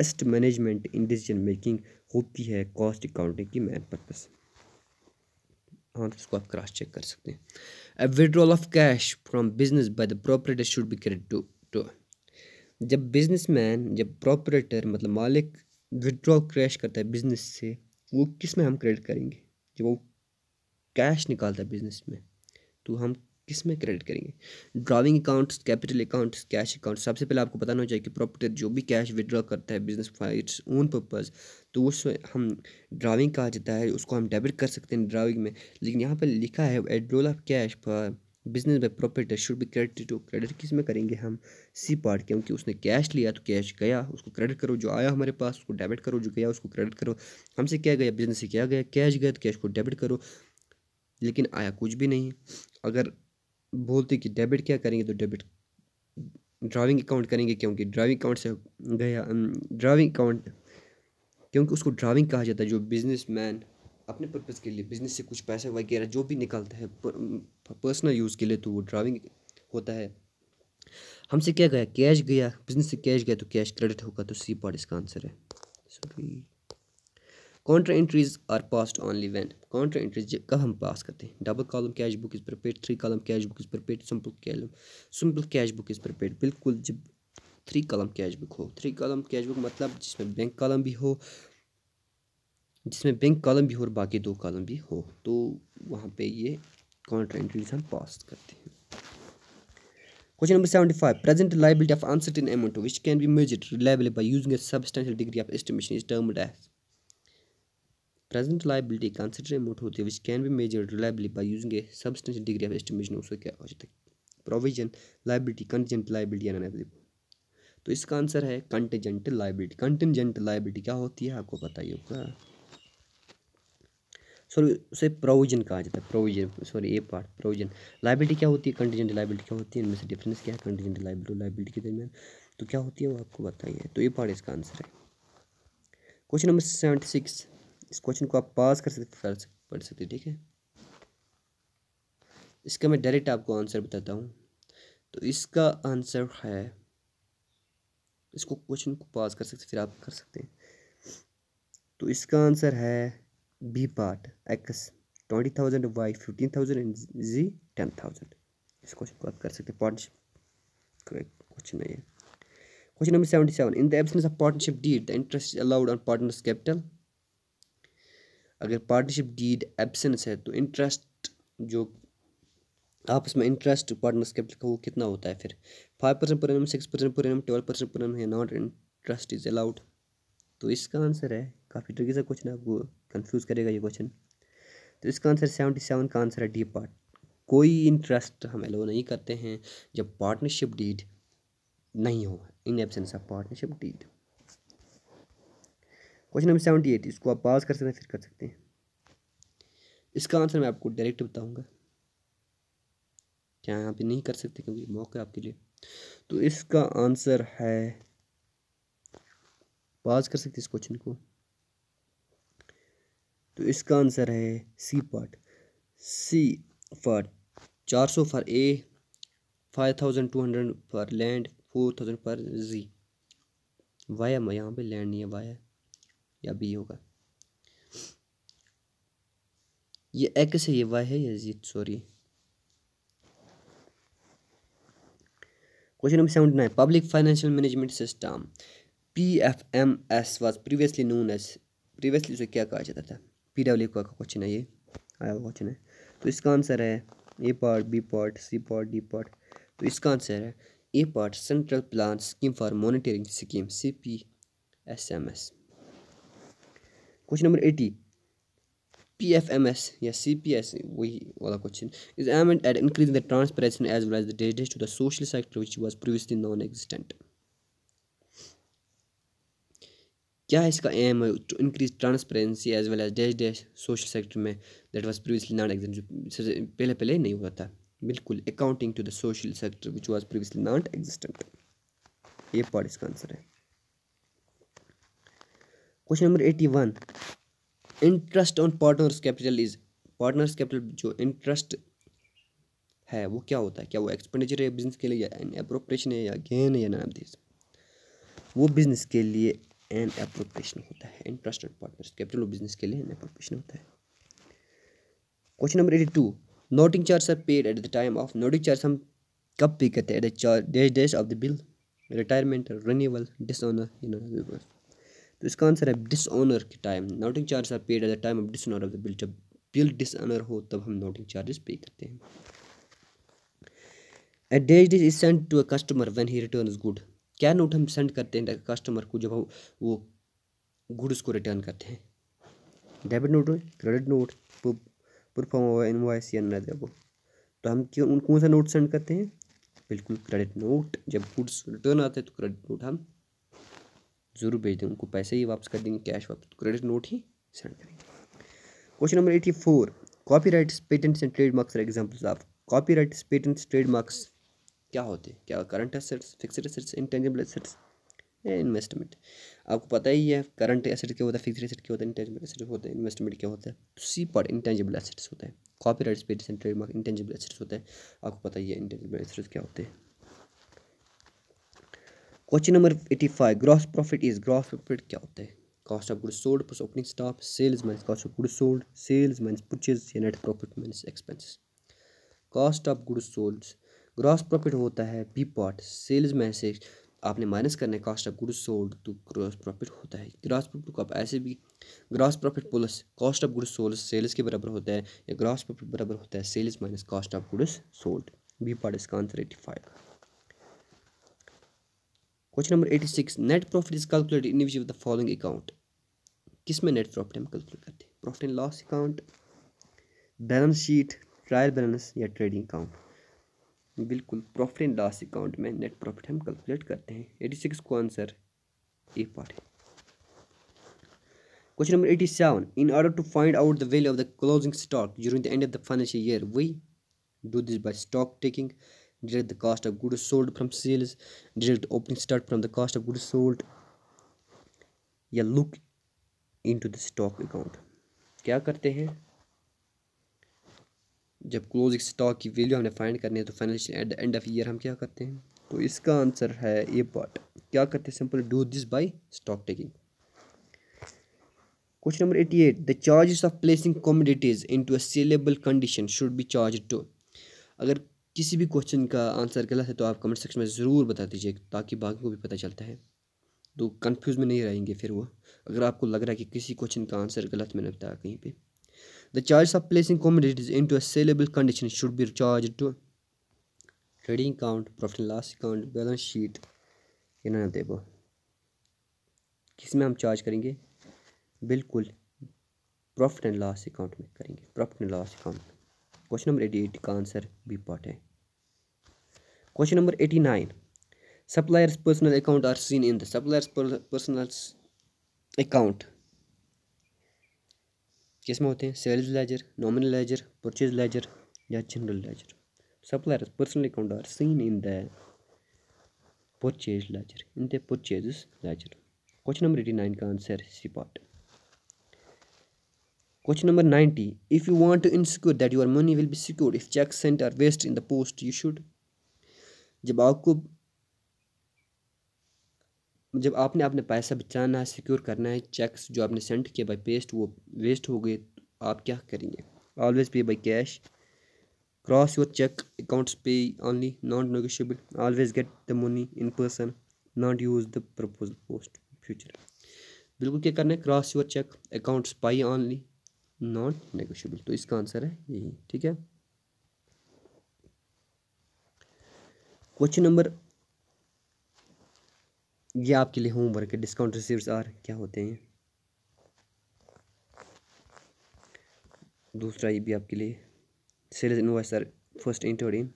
assist management in decision making होती है cost accounting की main purpose हाँ तो इसको आप क्रॉस चेक कर सकते हैं a withdrawal of cash from business by the proprietor should be credit to to जब बिजनेसमैन जब प्रोपरेटर मतलब मालिक विड्रॉल क्रैश करता है बिजनेस से वो किस में हम क्रेडिट करेंगे जब वो कैश निकालता है बिजनेस में तो हम किस में क्रेडिट करेंगे driving accounts capital accounts cash account सबसे पहले आपको बताना चाहिए कि प्रॉपर्टी जो भी कैश विड्रॉ करता है business for its own purpose तो उस हम ड्राइविंग कहा जाता है उसको हम डेबिट कर सकते हैं ड्राइविंग में लेकिन यहाँ पर लिखा है withdrawal of cash for business by property should be credit to credit किस में करेंगे हम सी पार्ट क्योंकि उसने कैश लिया तो कैश गया उसको क्रेडिट करो जो आया हमारे पास उसको डेबिट करो जो गया उसको क्रेडिट करो हमसे क्या गया बिजनेस से क्या गया कैश गया तो कैश को डेबिट करो लेकिन आया कुछ भी नहीं अगर बोलते कि डेबिट क्या करेंगे तो डेबिट ड्राइविंग अकाउंट करेंगे क्योंकि ड्राइविंग अकाउंट से गया ड्राइविंग अकाउंट क्योंकि उसको ड्राइविंग कहा जाता है जो बिजनेस मैन अपने पर्पज़ के लिए बिजनेस से कुछ पैसे वगैरह जो भी निकलता है पर्सनल यूज़ के लिए तो वो ड्राइविंग होता है हमसे क्या गया कैश गया बिजनेस से कैश गया तो कैश क्रेडिट होगा तो सी पार्ट इसका आंसर है sorry contra entries are passed only when counter entries कब हम पास करते हैं double column cash book is prepared three column cash book is prepared simple column simple cash book is prepared बिल्कुल जब three column cash book हो three column cash book मतलब जिसमें bank column भी हो जिसमें बैंक कॉलम भी हो और बाकी दो कॉलम भी हो तो वहाँ पे ये काउंटर एंट्रीज हम पास करते हैं question number 75. Five present of uncertain amount which can be measured reliably by using a substantial degree of estimation is termed as present reliability मोट होती है which can be measure reliably liability by a substance degree of estimation उसको क्या हो जाता है provision liability contingent liability एन तो इसका आंसर है कंटेजेंट लाइबिलिटी कंटेजेंट लाइबिलिटी क्या होती है आपको पता ही होगा सॉरी उसे प्रोविजन कहा जाता है provision sorry A part provision liability क्या होती है कंटीजेंट लाइबिलिटी क्या होती है इनमें से डिफरेंस क्या है कंटीजेंट लाइबिलिटी लाइबिलिटी के दरमियान तो क्या होती है वो आपको बताइए तो ए पार्ट इसका आंसर है क्वेश्चन नंबर सेवेंटी सिक्स इस क्वेश्चन को आप पास कर सकते कर सकते पढ़ सकते ठीक है इसका मैं डायरेक्ट आपको आंसर बताता हूँ तो इसका आंसर है इसको क्वेश्चन को पास कर सकते फिर आप कर सकते हैं तो इसका आंसर है B part X twenty thousand Y fifteen thousand and G ten thousand इस क्वेश्चन को आप कर सकते हैं पार्टनरशिप क्वेश्चन है ये question number seventy seven in the absence of partnership deed the interest allowed on partners capital अगर partnership deed absence है तो इंटरेस्ट जो आपस में इंटरेस्ट पार्टनर्स कैपिटल का वो कितना होता है फिर five percent per six percent per twelve percent per annum है नॉट इंटरेस्ट इज अलाउड तो इसका आंसर है काफ़ी ट्रिकी सा क्वेश्चन आपको कन्फ्यूज़ करेगा ये क्वेश्चन तो इसका आंसर सेवेंटी सेवन का आंसर है डी पार्ट कोई इंटरेस्ट हम एलो नहीं करते हैं जब पार्टनरशिप डीड नहीं हो in absence of partnership deed question number seventy eight इसको आप पास कर सकते हैं फिर कर सकते हैं इसका आंसर मैं आपको डायरेक्ट बताऊंगा क्या यहाँ पे नहीं कर सकते क्योंकि मौका आपके लिए तो इसका आंसर है पास कर सकते इस क्वेश्चन को तो इसका आंसर है सी पार्ट सी फॉर चार सौ for A five thousand two hundred for land four thousand for G वाया यहाँ पे लैंड नहीं है वाया या बी होगा ये एक्स है ये वाई है ये sorry question number seventy nine public financial management system P F M S was previously known as previously उसे क्या कहा जाता था पी डब्ल्यू का क्वेश्चन है ये आया हुआ क्वेश्चन है तो इसका आंसर है A part B part C part D part तो इसका आंसर है A part central plan scheme for monitoring scheme C P S M S question number eighty P F M S या C P S वही वाला question is aim and at increasing the transparency as well as dates to the social sector which was previously non existent क्या है इसका aim है to increase transparency as well as days days social sector में that was previously non exist जो पहले पहले नहीं हुआ था बिल्कुल accounting to the social sector which was previously not existent ये पार्ट इसका आंसर है question number eighty one interest on partners capital is partners capital जो इंटरेस्ट है वो क्या होता है क्या वो एक्सपेंडिचर है बिजनेस के लिए या एन अप्रोप्रिएशन है या गेन है या नाम दिस वो बिजनेस के लिए एन अप्रोप्रिएशन होता है इंटरेस्ट ऑन पार्टनर्स कैपिटल वो बिजनेस के लिए एन अप्रोप्रिएशन होता है question number eighty two noting charge are paid at the time of noting charge हम कब पे करते हैं at the charge days days of the bill retirement renewal dishonour इन तो इसका आंसर है डिसऑनर के time noting charges are paid at the time of dishonour of the bill जब बिल डिसऑनर हो तब हम नोटिंग चार्जेस पे करते हैं A days is send to a customer when he return good क्या note हम send करते हैं कस्टमर को जब हम वो गुड्स को रिटर्न करते हैं debit note credit note perform हुआ इनवॉइस या नजर तो हम क्यों कौन सा नोट सेंड करते हैं बिल्कुल क्रेडिट नोट जब गुड्स रिटर्न आते हैं तो क्रेडिट नोट हम ज़रूर भेज दें उनको पैसे ही वापस कर देंगे कैश वापस क्रेडिट तो नोट ही सेंड करेंगे question number eighty four copyrights patents and marks are examples of copyrights patents marks क्या होते हैं क्या current assets fixed assets intangible assets investment आपको पता ही है करंट एसेट क्या होता है फिक्सड एसेट क्या होता है इंटेंजिबल एसेट होता है इन्वेस्टमेंट क्या होता है सी पार्ट इंटेंजिबल एसेट्स होता है copyrights patents and trademark intangible assets होता है आपको पता ही है इंटेंजिबल एसेट्स क्या होते हैं question number eighty five gross profit is gross profit क्या होता है cost of good sold plus opening stock sales minus cost of good sold sales minus purchase या net profit minus expenses cost of good sold gross profit होता है B part sales में से आपने minus करने कॉस्ट ऑफ गुड सोल्ड तो gross profit होता है ग्रॉस प्रॉफिट को आप ऐसे भी gross profit plus cost of good sold sales के बराबर होता है या ग्रॉस प्रॉफिट बराबर होता है sales minus cost of good sold B part इसका answer eighty five question number eighty six net profit is calculate in which the following account किस में नेट प्रॉफिट हम कैलकुलेट करते हैं profit and loss account balance sheet trial balance या trading account बिल्कुल profit and loss account में net profit हम calculate करते हैं एटी सिक्स को आंसर ए पार्ट है question number eighty seven in order to find out the value of the closing stock during the end of the financial year we do this by stock taking deduct the cost of goods sold from sales direct opening start from the cost of goods sold या look into the stock account क्या करते हैं जब closing stock की value हमने find करनी है तो financial at the end of year हम क्या करते हैं तो इसका आंसर है ए पार्ट क्या करते हैं simple do this by stock taking question number eighty eight the charges of placing commodities into a saleable condition should be charge to अगर किसी भी क्वेश्चन का आंसर गलत है तो आप कमेंट सेक्शन में ज़रूर बता दीजिए ताकि बाकी को भी पता चलता है तो कंफ्यूज में नहीं रहेंगे फिर वो अगर आपको लग रहा है कि किसी क्वेश्चन का आंसर गलत मैंने बताया कहीं पे the charge of placing commodities into saleable condition should be charge to trading account profit loss account balance sheet इन्होंने वो किस में हम चार्ज करेंगे बिल्कुल प्रॉफिट एंड लॉस अकाउंट में करेंगे प्रॉफिट एंड लॉस अकाउंट में क्वेश्चन नंबर एटी एट का आंसर भी पॉट है question number eighty nine suppliers personal account are seen in the suppliers personal account किस में होते हैं sales ledger nominal ledger purchase ledger या general ledger suppliers personal account are seen in the purchase ledger in the purchase ledger question number eighty nine का answer C part Question number 90. If you want to ensure that your money will be secured if cheque sent are wasted in the post, you should. जब आपको जब आपने अपने पैसा बचाना है secure करना है चेक्स जो आपने सेंड किया बाई पेस्ट वो वेस्ट हो गए तो आप क्या करेंगे always pay by cash cross your cheque accounts pay only not negotiable always get the money in person not use the proposal post future बिल्कुल क्या करना है cross your cheque accounts pay only non negotiable तो इसका answer है यही ठीक है क्वेश्चन नंबर ये आपके लिए होमवर्क है डिस्काउंट रिसीव्स आर क्या होते हैं दूसरा ये भी आपके लिए sales invoice first entered in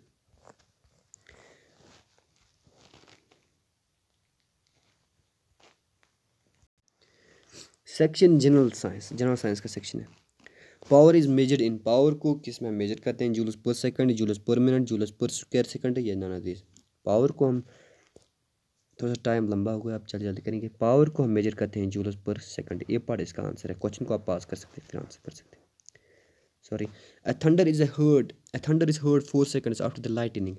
section general science general science का सेक्शन है power is measured in power को किस में मेजर करते हैं joules per second joules per minute joules per square second या नाना दिस पावर को हम थोड़ा सा टाइम लंबा हो गया आप जल्दी जल्दी करेंगे पावर को हम मेजर करते हैं जूलस पर सेकंड ये पार्ट इसका आंसर है क्वेश्चन को आप पास कर सकते हैं फिर आंसर कर सकते हैं sorry a thunder is a heard a thunder is heard four seconds after the lightning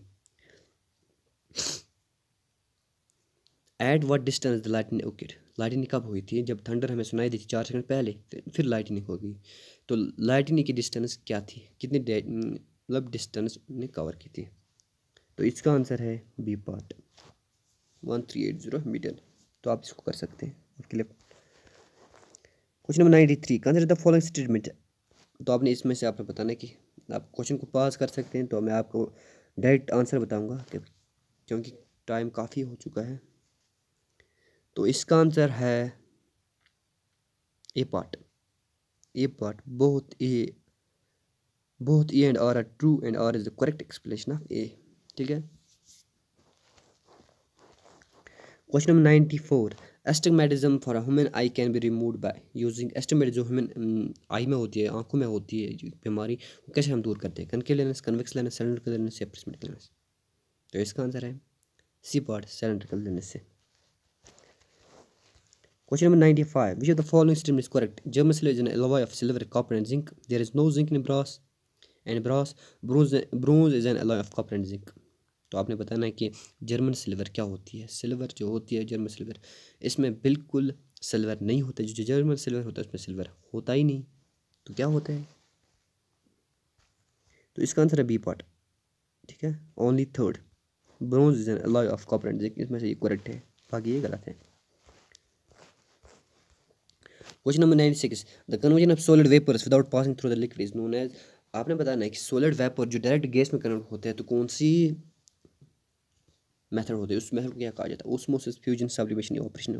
at what distance the lightning okay lightning कब हुई थी जब थंडर हमें सुनाई दी थी चार सेकंड पहले तो फिर लाइटनिंग हो गई तो लाइटनी की डिस्टेंस क्या थी कितनी मतलब डिस्टेंस ने कवर की थी तो इसका आंसर है B part one three eight zero metre तो आप इसको कर सकते हैं आपके लिए question number ninety three answer the following statement तो आपने इसमें से आपने बताना कि आप क्वेश्चन को पास कर सकते हैं तो मैं आपको डायरेक्ट आंसर बताऊंगा क्योंकि टाइम काफ़ी हो चुका है तो इसका आंसर है A part A part both A both A and R R true and R is the correct explanation of A ठीक है question number ninety four astigmatism for human eye can be remove by using estimate जो human hmm, eye में होती है आंखों में होती है बीमारी वो कैसे हम दूर करते हैं कनके लेनेस कन्वेक्स लेनेस सिलेंडर लेनेस या प्रिस्मेटिक लेनेस तो इसका आंसर है सी पार्ट सिलेंडर लेनेस से Question number 95. Which of the following statement is correct? Germansil is an alloy of silver, copper and zinc. There is no zinc in brass and brass. Bronze, bronze is an alloy of copper and zinc. तो आपने बताना है कि German silver क्या होती है silver जो होती है जर्मन सिल्वर इसमें बिल्कुल सिल्वर नहीं होता जो जर्मन सिल्वर होता है उसमें सिल्वर होता ही नहीं तो क्या होता है तो इसका आंसर है बी पार्ट ठीक है only third bronze is an alloy of copper and zinc इसमें से ये करेक्ट है बाकी ये गलत है question number nine six the conversion of solid vapours without passing through the liquid is known as आपने बताया ना कि सॉलिड वेपर जो डायरेक्ट गैस में कन्वर्ट होते हैं तो कौन सी मेथड होती है उस मेथड को क्या कहा जाता है उसमो फ्यूजन सब्लिमेशन या ऑपरेशन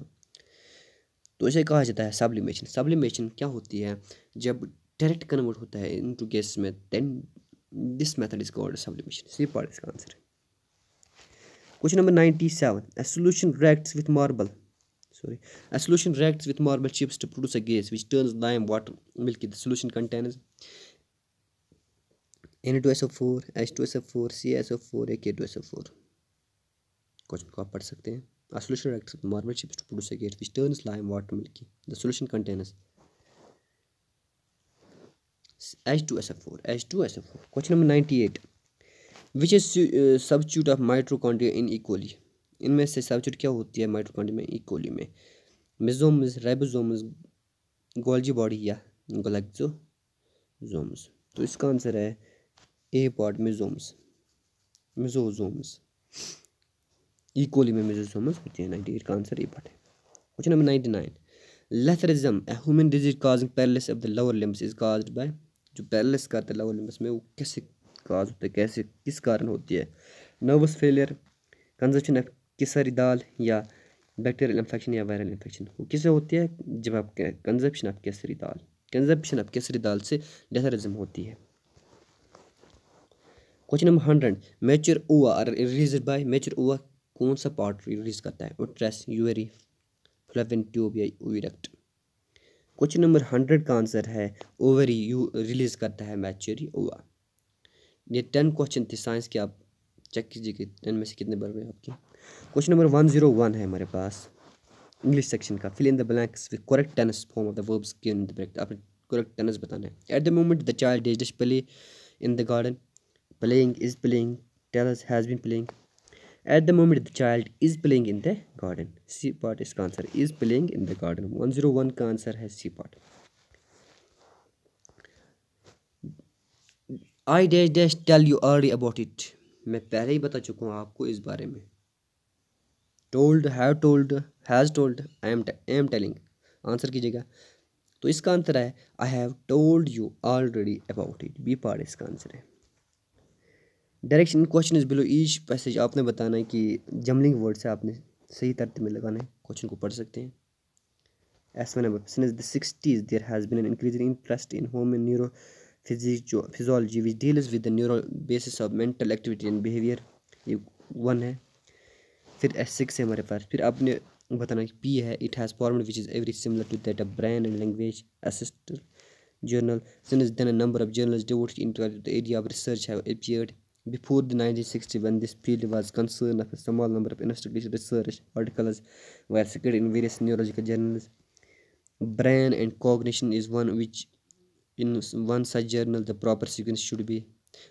तो इसे कहा जाता है सब्लिमेशन सब्लिमेशन क्या होती है जब डायरेक्ट कन्वर्ट होता है इन टू गैस में then this method is called sublimation C part इसका answer question number ninety seven a solution reacts with marble sorry a solution reacts with marble chips to produce a gas which turns lime water milky the solution contains N2SO4 H2SO4 CSO4 K2SO4 question को आप पढ़ सकते हैं A solution reacts with marble chips to produce a gas which turns lime water milky the solution contains H2SO4 H2SO4 question number 98 which is uh, substitute of mitochondria in E coli इनमें से सावचुट क्या होती है mitochondria में E. coli में मेजोम्स ribosomes Golgi body या जोम्स तो इसका आंसर है ए पार्ट मेजोम्स मेजोजोम्स इकोली में मेजोजोम्स होती है नाइन्टी एट का आंसर ए पार्ट है question number ninety nine lathyrism a human disease causing paralysis of the lower limbs is caused by जो पैरलिस करता है लोअर लिम्स में वो कैसे काज होता है कैसे किस कारण होती है nervous failure consumption of kesari dal या बैक्टीरियल इन्फेक्शन या वायरल इन्फेक्शन वो किसे होती है जब आप consumption of kesari dal consumption of kesari dal से डेथरिज्म होती है question number hundred mature ova release by mature ova कौन सा पार्ट रिलीज करता है उट्रेस यूरी फ्लेविन ट्यूब या यूरेक्ट क्वेश्चन नंबर हंड्रेड का आंसर है ओवरी यू रिलीज करता है मैचरी ओवा ये टेन क्वेश्चन थे साइंस के आप चेक कीजिए कि टेन में से कितने बढ़ गए आपके question number one zero one है हमारे पास इंग्लिश सेक्शन का fill in the blanks with correct tense form of the verbs given the break आपने करेक्ट टेंस बताना है at the moment the child is display play in the garden playing is playing tells has been playing at the moment the child is playing in the garden C part इसका answer is playing in the garden one zero one का answer है C part I dash dash tell you already about it मैं पहले ही बता चुका हूँ आपको इस बारे में told have told has told I am I am telling answer कीजिएगा तो इसका आंसर है I have told you already about it B part इसका आंसर है direction question is below each passage आपने बताना है कि जमलिंग वर्ड से आपने सही तर्थ में लगाना है क्वेश्चन को पढ़ सकते हैं S one question is the sixties there has been an increasing interest in home and neuro physic which deal with the neuro basis of mental activity and behaviour ये वन है फिर एस सिक्स है हमारे पास फिर आपने बताना कि P है it has format which is every similar to that brand and language assist journal number of journal area of research है before the nineteen sixty one this field was concern of small number of investigation research articles were in various neurological journals brain and cognition is one which in one such journal the proper sequence should be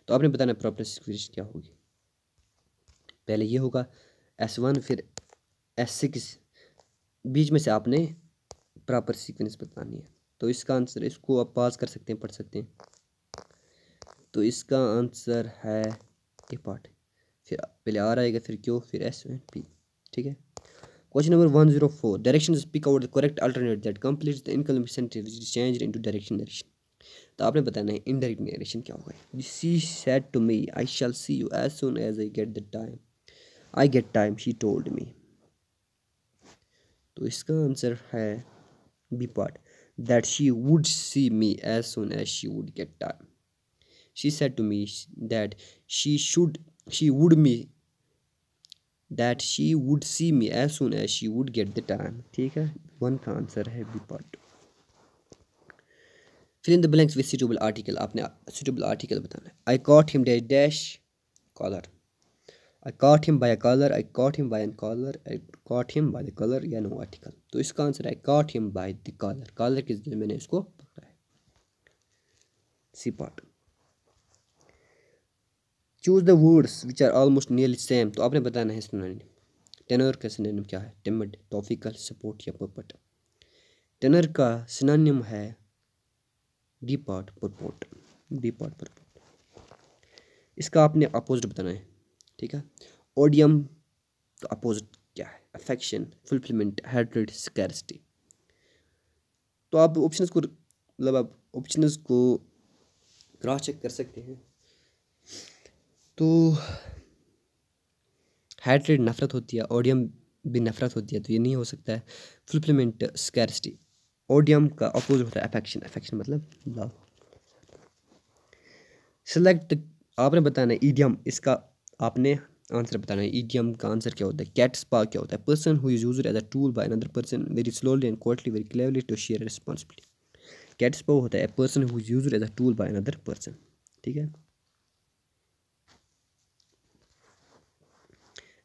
तो आपने बताना proper sequence क्या होगी पहले ये होगा S one फिर S six बीच में से आपने प्रॉपर सीक्वेंस बतानी है तो इसका आंसर इसको आप पास कर सकते हैं पढ़ सकते हैं तो इसका आंसर है ये पार्ट फिर पहले रहा है फिर क्यों फिर एस एंड पी ठीक है question number one zero four direction pick out the correct alternate that complete the income change into direction direction तो आपने बताना है इनडायरेक्ट डायरेक्शन क्या होगा C set to me I shall see you as soon as I get the time I get time she told me तो इसका answer है B part that she would see me as soon as she would gate time she set to me that she should she would me that she would see me as soon as she would get the time ठीक है one का answer है B पार्ट फिर in the blanks with suitable article आपने suitable article बताना I caught him dash dash collar I caught him by a collar I caught him by an collar I caught him by the collar या no article तो इसका answer है caught him by the collar collar के जरिए मैंने इसको पकड़ा है C part choose the words which are almost nearly same तो आपने बताना है सिनोनिम टेनर का सिनोनिम क्या है टिमड टॉपिकल सपोर्ट या पर्पट टेनर का सिनोनिम है D part purport D part purport इसका आपने अपोजिट बताना है ठीक है ओडियम तो अपोजिट क्या है अफेक्शन फुलफिलमेंट हेट्रेड स्कैरसिटी तो आप ऑप्शन को मतलब आप ऑप्शन को क्रॉस चेक कर सकते हैं तो हेट्रेड नफ़रत होती है ओडियम भी नफ़रत होती है तो ये नहीं हो सकता है फुलफिलमेंट स्कैरसिटी ओडियम का अपोजिट होता है अफेक्शन अफेक्शन मतलब लव सेलेक्ट आपने बताना ईडियम इसका आपने आंसर बताना है ई का आंसर क्या होता है कैट स्पा क्या होता है person who is use as a tool by another person very slowly and quarterly very clearly to share responsibility cat's paw होता है person who is use as a tool by another person ठीक है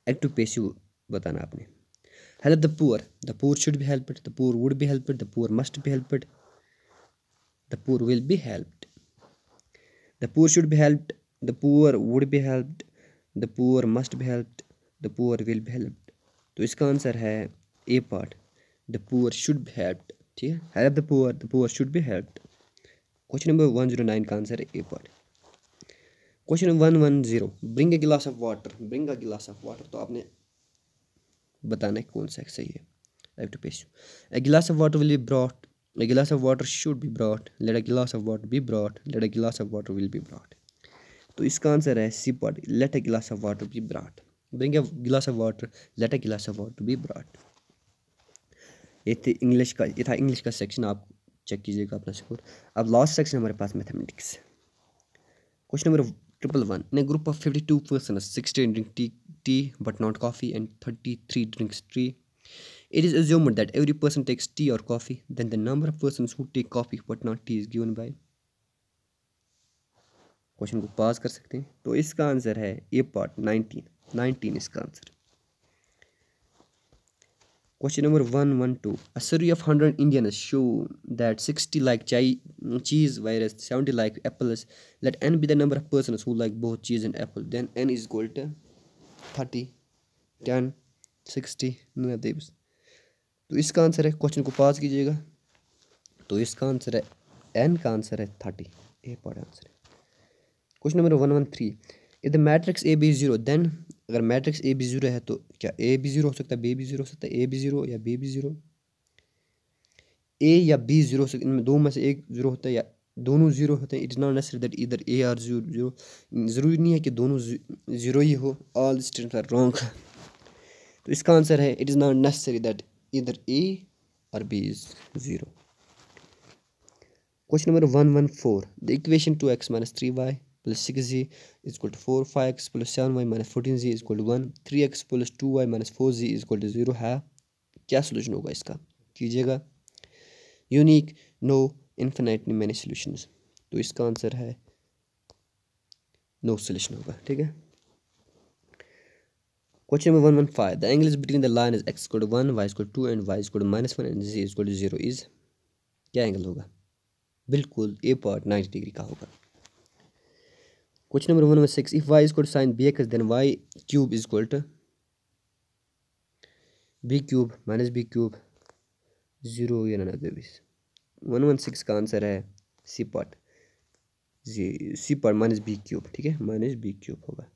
active passive बताना आपने help the poor the poor should be help the poor would be help the poor must be help the poor will be help the poor should be help the poor would be helped the poor must be helped the poor will be helped तो इसका answer है A part the poor should be helped ठीक है help the poor the poor should be helped question number one zero nine का answer है A part question number one one zero bring a glass of water bring a glass of water तो आपने बताना है कौन सा सही है आई टू पेश paste you. A glass of water will be brought. A glass of water should be brought. Let a glass of water be brought. Let a glass of water will be तो इसका answer है C pot let a glass of water be brought bring a glass of water let a glass of water be ब्राट ये थे English का ये था English का section आप चेक कीजिएगा अपना स्कोर अब लास्ट सेक्शन हमारे पास mathematics question number triple one in group of fifty two person sixteen drink tea tea but not coffee and thirty three drinks tea it is assumed that every person takes tea or coffee then the number of person who take coffee but not tea is given by question को pass कर सकते हैं तो इसका answer है A part nineteen nineteen इसका answer question number one one two a survey of hundred Indian show that sixty like चाई cheese whereas seventy like apples let n be the number of person who like both cheese and apple then n is equal to thirty ten sixty देवस तो इसका answer है question को पास कीजिएगा तो इसका answer है एन का आंसर है थर्टी ए पार्ट आंसर है question number one one three इधर matrix A B zero then अगर मैट्रिक्स ए बी ज़ीरो है तो क्या ए बी ज़ीरो हो सकता है बी बी ज़ीरो हो सकता है ए बी ज़ीरो या बी बी ज़ीरो ए या बी ज़ीरो इनमें दो में से एक ज़ीरो होता है या दोनों ज़ीरो होते हैं it is not necessary that either A are zero zero ज़रूरी नहीं है कि दोनों ज़ीरो ही हो ऑल स्टूडेंट्स आर रॉन्ग तो इसका आंसर है it is not necessary that either A or B is zero question number one one four the equation two x minus three y plus six z is equal to four five x plus seven y minus fourteen z is equal to one three x plus two y minus four z is equal to zero है क्या solution होगा इसका कीजिएगा unique no infinite many solution तो इसका answer है no solution होगा ठीक है question number 115. The angles between the line is x equal to 1, y is equal to 2 and y is equal to minus 1 and z is क्या angle होगा बिल्कुल A part ninety degree का होगा question number one one six if y is two sine b x then y cube is equal to b cube minus b cube zero हो गया one one six का answer है C part जी C part minus b cube ठीक है minus b cube होगा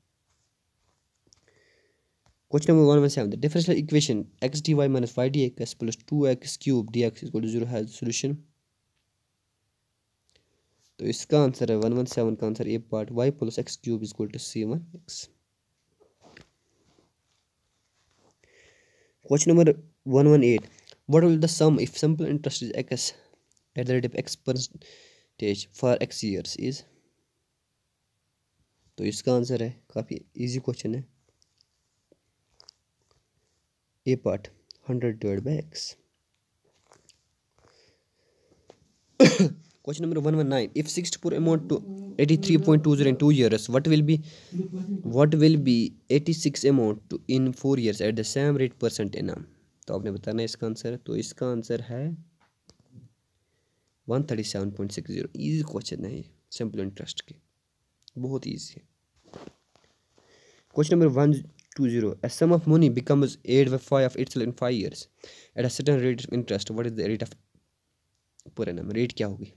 question number one one seven differential equation x d y minus Y d x plus two x cube d x is equal to zero solution तो इसका answer है one one seven का answer A part y plus x cube is equal to c one x question number one one eight what will the sum if simple interest is x at the rate of x percentage for x years is तो इसका answer है काफ़ी easy question है A part hundred divide by x question number one one nine if six four amount to eighty three point two zero in two years what will be what will be eighty six amount to in four years at the same rate percent इनाम तो आपने बताना है इसका answer तो इसका answer है one thirty seven point six zero easy question है ये सिंपल इंटरेस्ट के बहुत ईजी है question number one two zero a sum of money becomes eight by five of its in five years at a certain rate of interest what is the rate of per annum rate क्या होगी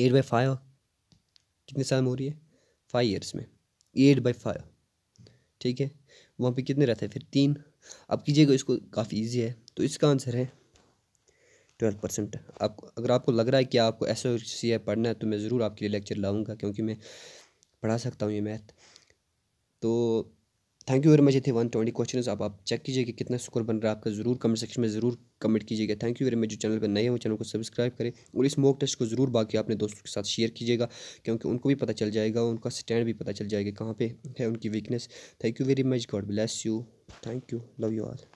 eight by five कितने साल में हो रही है five years में eight by five ठीक है वहाँ पे कितने रहते हैं फिर तीन अब कीजिएगा इसको काफ़ी इजी है तो इसका आंसर है ट्वेल्व परसेंट आपको अगर आपको लग रहा है कि आपको एस ओ सी आई पढ़ना है तो मैं ज़रूर आपके लिए लेक्चर लाऊंगा क्योंकि मैं पढ़ा सकता हूँ ये मैथ तो थैंक यू वेरी मच ये थे वन ट्वेंटी क्वेश्चन अब आप चेक कीजिए कि कितना स्कोर बन रहा है आपका जरूर कमेंट सेक्शन में जरूर कमेंट कीजिएगा थैंक यू वेरी मच जो चैनल पर नए हो चैनल को सब्सक्राइब करें और इस मॉक टेस्ट को जरूर बाकी अपने दोस्तों के साथ शेयर कीजिएगा क्योंकि उनको भी पता चल जाएगा उनका स्टैंड भी पता चल जाएगा कहाँ पे है उनकी weakness thank you very much God bless you thank you love you all